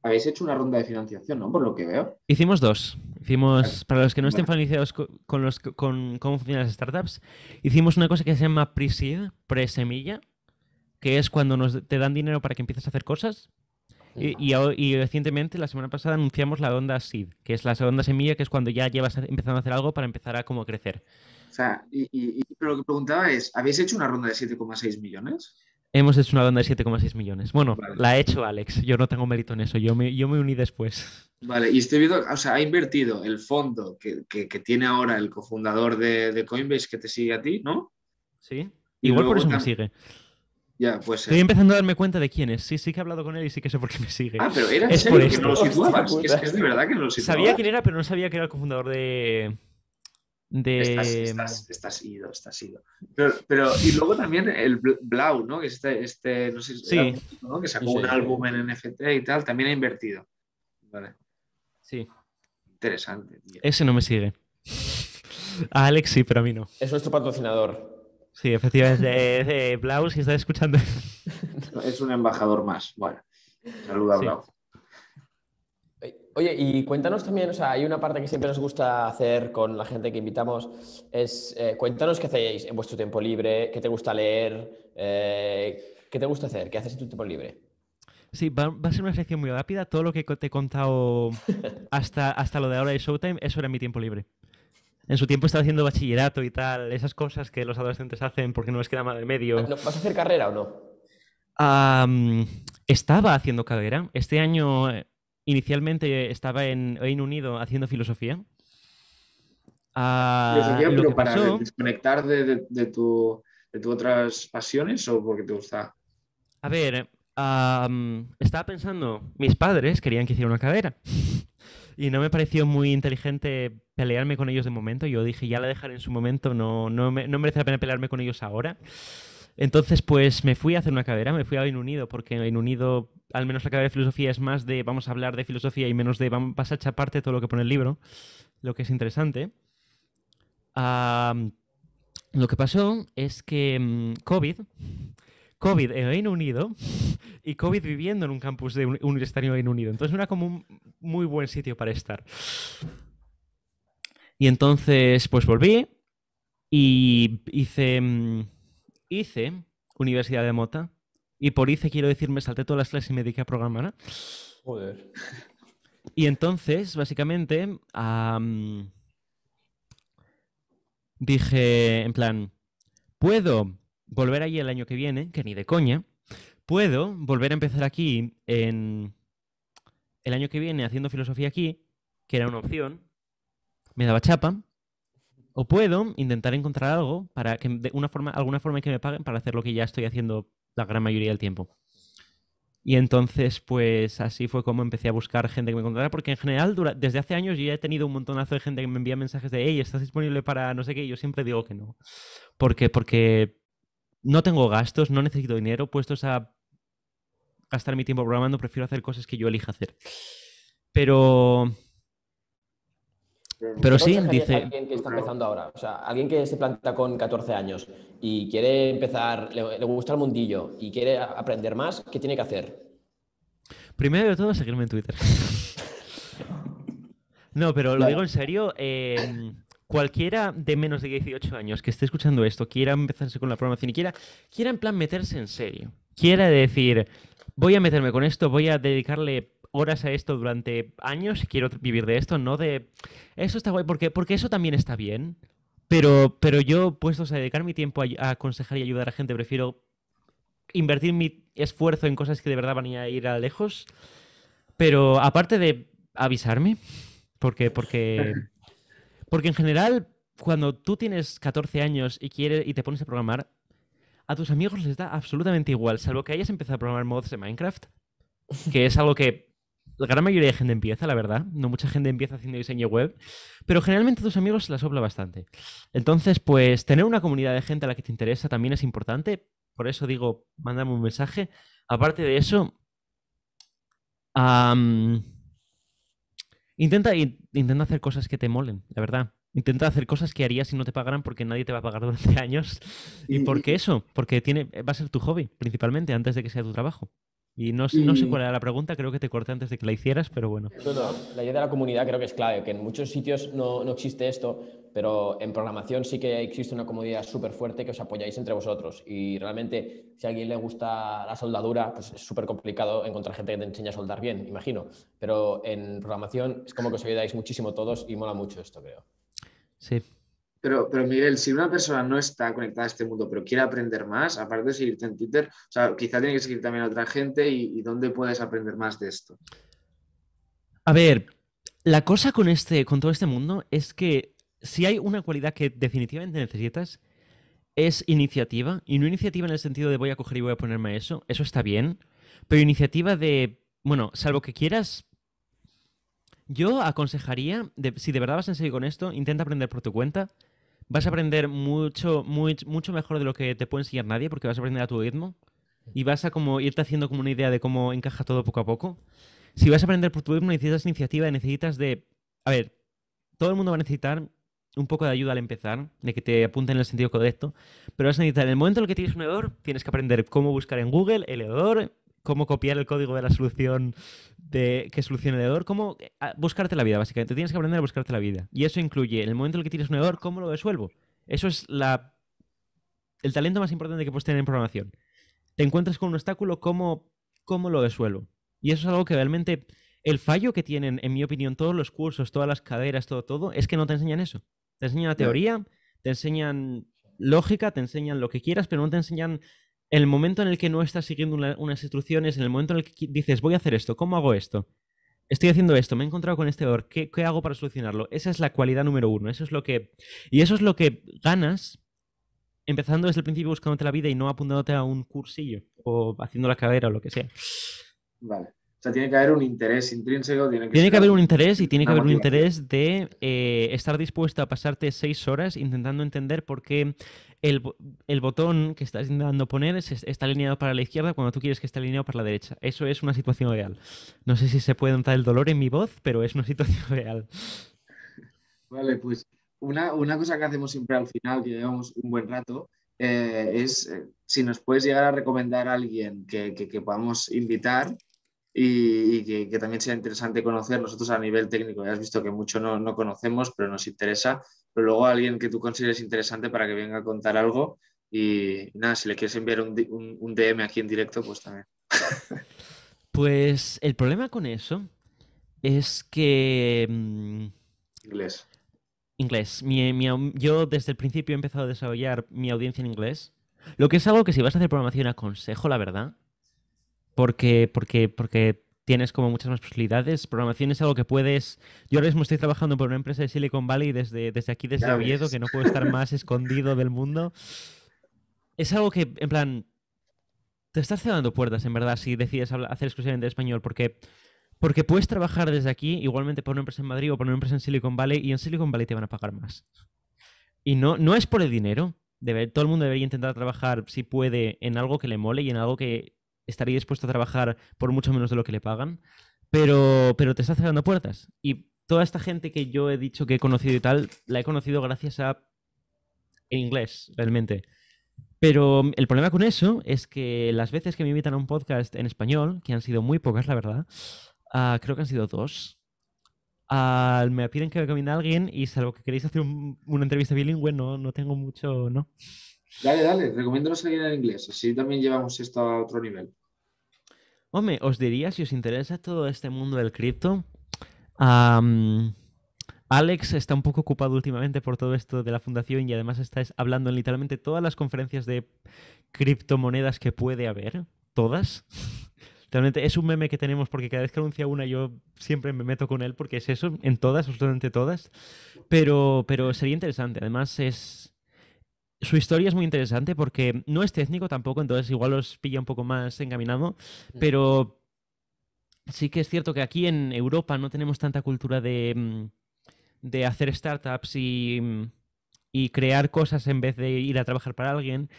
Habéis hecho una ronda de financiación, ¿no? Por lo que veo. Hicimos dos. Hicimos, para los que no estén familiarizados con, los, cómo funcionan las startups, hicimos una cosa que se llama pre-seed, pre-semilla, que es cuando nos, te dan dinero para que empieces a hacer cosas. Y, y, recientemente, la semana pasada, anunciamos la ronda seed, que es la segunda semilla, que es cuando ya llevas empezando a hacer algo para empezar a como crecer. O sea, y, pero lo que preguntaba es, ¿habéis hecho una ronda de 7,6 millones? Hemos hecho una banda de 7,6 millones. Bueno, la ha hecho Alex. Yo no tengo mérito en eso. Yo me, yo me uní después. Vale, y este video, o sea, ha invertido el fondo que, tiene ahora el cofundador de, Coinbase que te sigue a ti, ¿no? Sí. Igual por eso me sigue. Ya, pues. Eh. Estoy empezando a darme cuenta de quién es. Sí, sí que he hablado con él y sí que sé por qué me sigue. Ah, pero era es que no lo situabas. es, de verdad que no lo situabas. Sabía quién era, pero no sabía que era el cofundador de, Mm, estás, ido, Pero, y luego también el Blau, ¿no? Que este, este no sé, que sacó un álbum en NFT y tal, también ha invertido. Vale. Sí. Interesante. Ese no me sigue. A Alex sí, pero a mí no. Es nuestro patrocinador. Sí, efectivamente. de eh, eh, Blau, si está escuchando. [LAUGHS] Es un embajador más. Bueno, saluda a Blau. Oye, y cuéntanos también, o sea, hay una parte que siempre nos gusta hacer con la gente que invitamos, es eh, cuéntanos qué hacéis en vuestro tiempo libre, qué te gusta leer, eh, qué te gusta hacer, qué haces en tu tiempo libre. Sí, va, a ser una sección muy rápida. Todo lo que te he contado [LAUGHS] hasta, hasta lo de ahora de Showtime eso era mi tiempo libre. En su tiempo estaba haciendo bachillerato y tal, esas cosas que los adolescentes hacen porque no les queda mal el medio. Ah, ¿Vas a hacer carrera o no? estaba haciendo carrera. Este año eh, Inicialmente estaba en Reino Unido haciendo filosofía. Ah, para desconectar de, de, tu, de, tus otras pasiones o porque te gusta. A ver, estaba pensando, mis padres querían que hiciera una cadera [LAUGHS] y no me pareció muy inteligente pelearme con ellos de momento. Yo dije, ya la dejaré en su momento, no, no, no merece la pena pelearme con ellos ahora. Entonces, pues me fui a hacer una carrera, me fui a Reino Unido, porque en Reino Unido, al menos la carrera de filosofía es más de vamos a hablar de filosofía y menos de vas a echar parte de todo lo que pone el libro, lo que es interesante. lo que pasó es que mm, COVID, COVID en Reino Unido y COVID viviendo en un campus de un universitario en Reino Unido. Entonces no era como un muy buen sitio para estar. Y entonces, pues volví y hice... Mm, hice Universidad de Mota y por hice quiero decir me salté todas las clases y me dediqué a programar. Joder. Y entonces, básicamente, dije en plan, puedo volver allí el año que viene, que ni de coña, puedo volver a empezar aquí en el año que viene haciendo filosofía aquí, que era una opción, me daba chapa, o puedo intentar encontrar algo para que de una forma, alguna forma que me paguen para hacer lo que ya estoy haciendo la gran mayoría del tiempo. Y entonces, pues así fue como empecé a buscar gente que me contratara, porque en general, desde hace años yo ya he tenido un montonazo de gente que me envía mensajes de, hey, ¿estás disponible para no sé qué? Y yo siempre digo que no. ¿Por Porque no tengo gastos, no necesito dinero, puestos a gastar mi tiempo programando, prefiero hacer cosas que yo elija hacer. Pero pero sí, dice... Alguien que está empezando ahora, o sea, alguien que se planta con 14 años y quiere empezar, le, gusta el mundillo y quiere aprender más, ¿qué tiene que hacer? Primero de todo, seguirme en Twitter. no, pero lo digo en serio. Em, cualquiera de menos de 18 años que esté escuchando esto, quiera empezarse con la programación y quiera, quiera en plan meterse en serio. Quiera decir, voy a meterme con esto, voy a dedicarle horas a esto durante años y quiero vivir de esto, no de eso está guay, porque, porque eso también está bien. Pero, pero yo, puestos a dedicar mi tiempo a, aconsejar y ayudar a gente, prefiero invertir mi esfuerzo en cosas que de verdad van a ir a lejos. Pero aparte de avisarme, porque, porque, [LAUGHS] porque en general, cuando tú tienes 14 años y quieres y te pones a programar, a tus amigos les da absolutamente igual, salvo que hayas empezado a programar mods de Minecraft, que es algo que la gran mayoría de gente empieza, la verdad. No mucha gente empieza haciendo diseño web, pero generalmente tus amigos se la sopla bastante. Entonces, pues tener una comunidad de gente a la que te interesa también es importante. Por eso digo, mándame un mensaje. Aparte de eso, intenta, intenta hacer cosas que te molen, la verdad. Intenta hacer cosas que harías si no te pagaran porque nadie te va a pagar durante [LAUGHS] años. ¿Y por qué eso? Porque tiene, va a ser tu hobby, principalmente, antes de que sea tu trabajo. Y no, sé cuál era la pregunta, creo que te corté antes de que la hicieras, pero bueno. la idea de la comunidad creo que es clave, que en muchos sitios no, no existe esto, pero en programación sí que existe una comunidad súper fuerte que os apoyáis entre vosotros. Y realmente, si a alguien le gusta la soldadura, pues es súper complicado encontrar gente que te enseñe a soldar bien, imagino. Pero en programación es como que os ayudáis muchísimo todos y mola mucho esto, creo. Sí, pero, pero Miguel, si una persona no está conectada a este mundo, pero quiere aprender más, aparte de seguirte en Twitter, o sea, quizá tiene que seguir también a otra gente y, dónde puedes aprender más de esto. A ver, la cosa con, este, con todo este mundo es que si hay una cualidad que definitivamente necesitas, es iniciativa. Y no iniciativa en el sentido de voy a coger y voy a ponerme eso, eso está bien. Pero iniciativa de, bueno, salvo que quieras... Yo aconsejaría, si de verdad vas en serio con esto, intenta aprender por tu cuenta vas a aprender mucho, mucho mejor de lo que te puede enseñar nadie, porque vas a aprender a tu ritmo y vas a como irte haciendo como una idea de cómo encaja todo poco a poco. Si vas a aprender por tu ritmo, necesitas iniciativa, necesitas de... A ver, todo el mundo va a necesitar un poco de ayuda al empezar, de que te apunten en el sentido correcto, pero vas a necesitar, en el momento en el que tienes un error, tienes que aprender cómo buscar en Google el error, cómo copiar el código de la solución de que soluciona el error, cómo eh, buscarte la vida, básicamente. Tienes que aprender a buscarte la vida. Y eso incluye, en el momento en el que tienes un error, cómo lo resuelvo. Eso es la, el talento más importante que puedes tener en programación. Te encuentras con un obstáculo, cómo, cómo lo resuelvo. Y eso es algo que realmente el fallo que tienen, en mi opinión, todos los cursos, todas las caderas, todo, todo, es que no te enseñan eso. Te enseñan la teoría, te enseñan lógica, te enseñan lo que quieras, pero no te enseñan el momento en el que no estás siguiendo unas instrucciones, en el momento en el que dices, voy a hacer esto, ¿cómo hago esto? Estoy haciendo esto, me he encontrado con este error, ¿qué, hago para solucionarlo? Esa es la cualidad número uno, eso es lo que... Y eso es lo que ganas empezando desde el principio buscándote la vida y no apuntándote a un cursillo o haciendo la cadera o lo que sea. Vale tiene que haber un interés intrínseco. Tiene que, haber un interés y tiene que haber un interés de eh, estar dispuesto a pasarte seis horas intentando entender por qué el, botón que estás intentando poner está alineado para la izquierda cuando tú quieres que esté alineado para la derecha. Eso es una situación real. No sé si se puede notar el dolor en mi voz, pero es una situación [LAUGHS] real. Vale, pues una, cosa que hacemos siempre al final, que llevamos un buen rato, eh, es eh, si nos puedes llegar a recomendar a alguien que podamos invitar y, que, también sea interesante conocer. Nosotros a nivel técnico ya has visto que mucho no, conocemos, pero nos interesa. Pero luego alguien que tú consideres interesante para que venga a contar algo y nada, si le quieres enviar un, DM aquí en directo, pues también. [LAUGHS] Pues el problema con eso es que... Mm, inglés. Inglés. yo desde el principio he empezado a desarrollar mi audiencia en inglés. Lo que es algo que si vas a hacer programación aconsejo, la verdad porque, porque, porque tienes como muchas más posibilidades. Programación es algo que puedes. Yo ahora mismo estoy trabajando por una empresa de Silicon Valley desde, desde aquí, desde Oviedo, que no puedo estar más [LAUGHS] escondido del mundo. Es algo que, en plan, te estás cerrando puertas, en verdad, si decides hacer exclusivamente español, porque, porque puedes trabajar desde aquí, igualmente por una empresa en Madrid o por una empresa en Silicon Valley, y en Silicon Valley te van a pagar más. Y no, no es por el dinero. Debe, todo el mundo debería intentar trabajar, si puede, en algo que le mole y en algo que estaría dispuesto a trabajar por mucho menos de lo que le pagan, pero, pero te está cerrando puertas. Y toda esta gente que yo he dicho que he conocido y tal, la he conocido gracias a inglés, realmente. Pero el problema con eso es que las veces que me invitan a un podcast en español, que han sido muy pocas, la verdad, ah, creo que han sido dos, al me piden que recomiende a alguien y salvo que queréis hacer una entrevista bilingüe, no, no tengo mucho, ¿no? Dale, dale, recomiéndanos alguien en inglés, así también llevamos esto a otro nivel. Hombre, os diría, si os interesa todo este mundo del cripto, Alex está un poco ocupado últimamente por todo esto de la fundación y además está hablando en literalmente todas las conferencias de criptomonedas que puede haber, todas. Realmente es un meme que tenemos porque cada vez que anuncia una yo siempre me meto con él porque es eso, en todas, absolutamente todas. Pero, pero sería interesante, además es su historia es muy interesante porque no es técnico tampoco, entonces igual os pilla un poco más encaminado, mm. pero sí que es cierto que aquí en Europa no tenemos tanta cultura de, mm, hacer startups y, mm, y crear cosas en vez de ir a trabajar para alguien.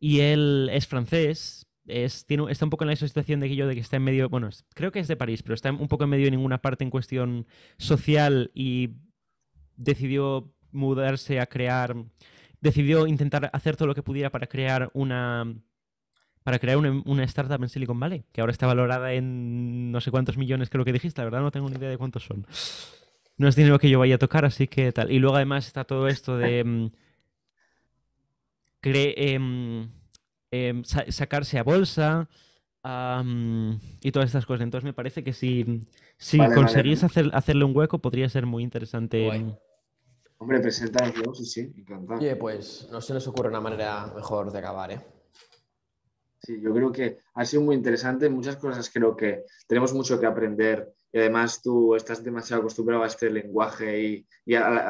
Y él es francés, es, tiene, está un poco en la situación de que yo, de que está en medio, bueno, creo que es de París, pero está un poco en medio de ninguna parte en cuestión social y decidió mudarse a crear decidió intentar hacer todo lo que pudiera para crear una para crear una, startup en Silicon Valley, que ahora está valorada en no sé cuántos millones, creo que dijiste, la verdad no tengo ni idea de cuántos son. No es dinero que yo vaya a tocar, así que tal. Y luego además está todo esto de em, em, em, sacarse a bolsa y todas estas cosas. Entonces me parece que si, si conseguís Hacer, hacerle un hueco podría ser muy interesante. Hombre, preséntanoslo, sí, sí, encantado. Oye, pues no se nos ocurre una manera mejor de acabar, ¿eh? Sí, yo creo que ha sido muy interesante. Muchas cosas creo que tenemos mucho que aprender. Y además tú estás demasiado acostumbrado a este lenguaje y...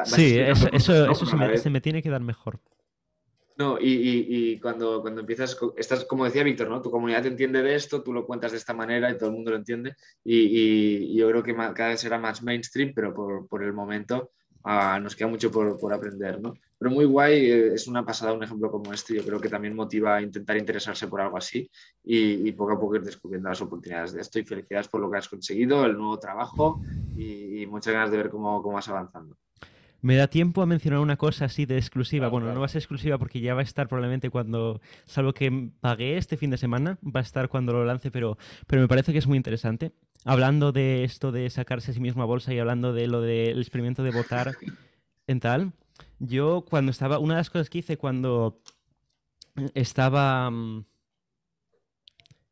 sí, eso, se, me, tiene que dar mejor. No, y, cuando, cuando empiezas, estás, como decía Víctor, ¿no? Tu comunidad te entiende de esto, tú lo cuentas de esta manera y todo el mundo lo entiende. Y, yo creo que cada vez será más mainstream, pero por, por el momento nos queda mucho por, aprender, ¿no? Pero muy guay, eh, es una pasada un ejemplo como este, yo creo que también motiva a intentar interesarse por algo así y, poco a poco ir descubriendo las oportunidades de esto felicidades por lo que has conseguido, el nuevo trabajo y, y muchas ganas de ver cómo, cómo vas avanzando. Me da tiempo a mencionar una cosa así de exclusiva. bueno, no va a ser exclusiva porque ya va a estar probablemente cuando, salvo que pagué este fin de semana, va a estar cuando lo lance, pero, pero me parece que es muy interesante. Hablando de esto de sacarse a sí misma bolsa y hablando de lo del experimento de votar [LAUGHS] en tal, yo cuando estaba, una de las cosas que hice cuando estaba mm,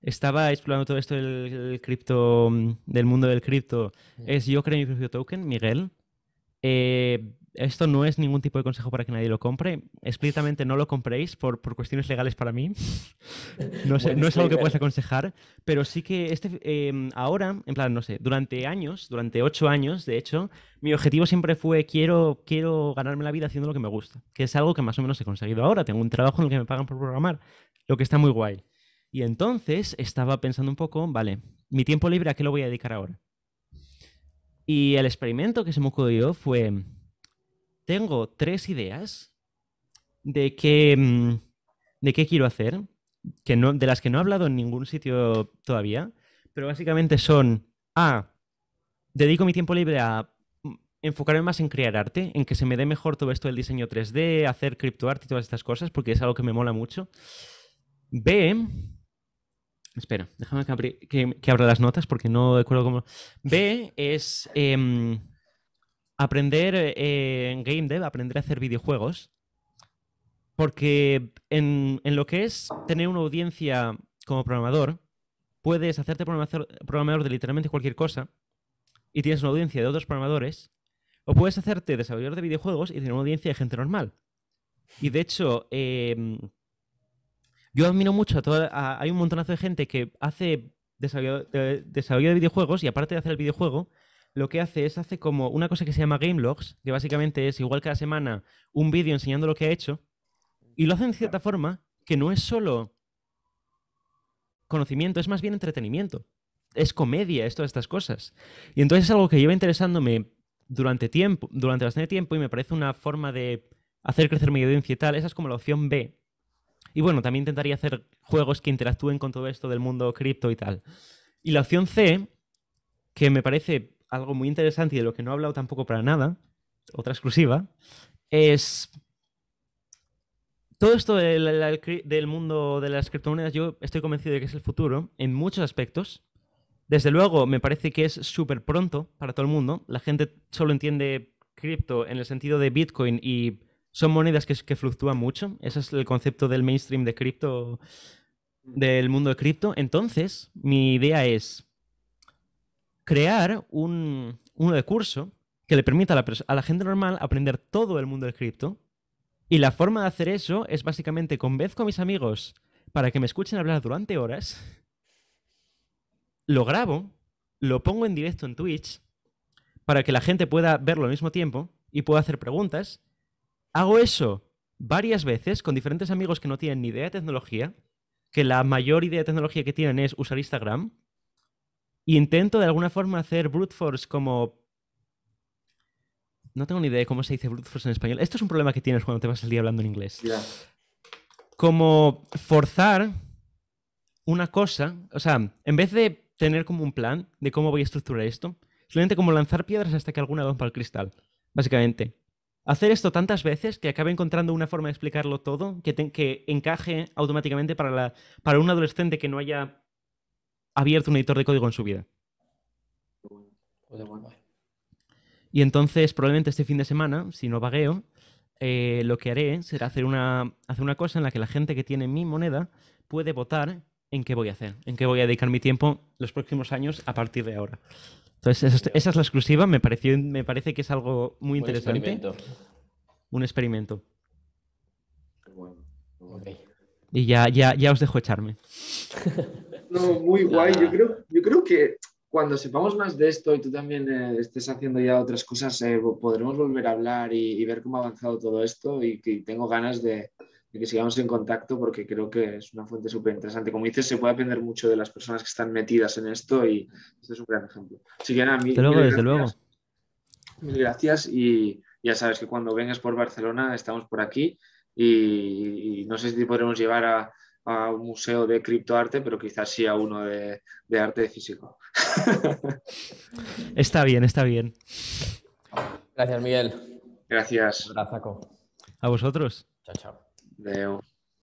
estaba explorando todo esto del, del mm, mundo del cripto, es yo creé mi propio token, Miguel, eh, esto no es ningún tipo de consejo para que nadie lo compre. Explícitamente no lo compréis por, por cuestiones legales para mí. [LAUGHS] No, sé, no es algo que puedas aconsejar, pero sí que este, em, ahora, en plan, no sé, durante años, durante ocho años, de hecho, mi objetivo siempre fue quiero, quiero ganarme la vida haciendo lo que me gusta, que es algo que más o menos he conseguido ahora. Tengo un trabajo en el que me pagan por programar, lo que está muy guay. Y entonces estaba pensando un poco, vale, mi tiempo libre a qué lo voy a dedicar ahora. Y el experimento que se me ocurrió fue, tengo tres ideas de qué, mm, de qué quiero hacer, que de las que no he hablado en ningún sitio todavía, pero básicamente son, A, dedico mi tiempo libre a mm, enfocarme más en crear arte, en que se me dé mejor todo esto del diseño 3D, hacer criptoarte y todas estas cosas, porque es algo que me mola mucho. B, Espera, déjame que, abra las notas porque no recuerdo cómo. B es em, aprender eh, en game dev, aprender a hacer videojuegos. Porque en, lo que es tener una audiencia como programador, puedes hacerte programador, programador de literalmente cualquier cosa y tienes una audiencia de otros programadores, o puedes hacerte desarrollador de videojuegos y tener una audiencia de gente normal. Y de hecho, em, yo admiro mucho a toda. hay un montonazo de gente que hace desarrollo de, videojuegos y aparte de hacer el videojuego, lo que hace es hace como una cosa que se llama game logs, que básicamente es igual cada semana un vídeo enseñando lo que ha hecho, y lo hacen de cierta forma que no es solo conocimiento, es más bien entretenimiento. Es comedia, es todas estas cosas. Y entonces es algo que lleva interesándome durante tiempo, durante bastante tiempo, y me parece una forma de hacer crecer mi audiencia y tal. Esa es como la opción B, y bueno, también intentaría hacer juegos que interactúen con todo esto del mundo cripto y tal. Y la opción C, que me parece algo muy interesante y de lo que no he hablado tampoco para nada, otra exclusiva, es todo esto del, mundo de las criptomonedas, yo estoy convencido de que es el futuro en muchos aspectos. Desde luego, me parece que es súper pronto para todo el mundo. La gente solo entiende cripto en el sentido de Bitcoin y son monedas que, fluctúan mucho. Ese es el concepto del mainstream de cripto, del mundo de cripto. Entonces, mi idea es crear un, uno de curso que le permita a la, gente normal aprender todo el mundo de cripto. Y la forma de hacer eso es básicamente convenzco a mis amigos para que me escuchen hablar durante horas. Lo grabo, lo pongo en directo en Twitch para que la gente pueda verlo al mismo tiempo y pueda hacer preguntas Hago eso varias veces con diferentes amigos que no tienen ni idea de tecnología, que la mayor idea de tecnología que tienen es usar Instagram. e intento de alguna forma hacer brute force como... No tengo ni idea de cómo se dice brute force en español. Esto es un problema que tienes cuando te vas el día hablando en inglés. Como forzar una cosa, o sea, en vez de tener como un plan de cómo voy a estructurar esto, simplemente como lanzar piedras hasta que alguna rompa el cristal, básicamente hacer esto tantas veces que acabe encontrando una forma de explicarlo todo que, encaje automáticamente para, para un adolescente que no haya abierto un editor de código en su vida. Pues y entonces, probablemente este fin de semana, si no vagueo, eh, lo que haré será hacer una, hacer una cosa en la que la gente que tiene mi moneda puede votar en qué voy a hacer, en qué voy a dedicar mi tiempo los próximos años a partir de ahora. Entonces, esa, es la exclusiva, me, me parece que es algo muy interesante. Un experimento. Un experimento. Y ya, ya, os dejo echarme. [LAUGHS] No, muy guay. Yo creo, que cuando sepamos más de esto y tú también eh, estés haciendo ya otras cosas, eh, podremos volver a hablar y, ver cómo ha avanzado todo esto y que tengo ganas de, que sigamos en contacto porque creo que es una fuente súper interesante. Como dices, se puede aprender mucho de las personas que están metidas en esto y este es un gran ejemplo. Así luego, desde Luego. Mil gracias y ya sabes que cuando vengas por Barcelona estamos por aquí y, no sé si podremos llevar a, un museo de criptoarte, pero quizás sí a uno de, de arte físico. [LAUGHS] está bien, está bien. Gracias, Miguel. Gracias. Un A vosotros. Chao, chao. Valeu.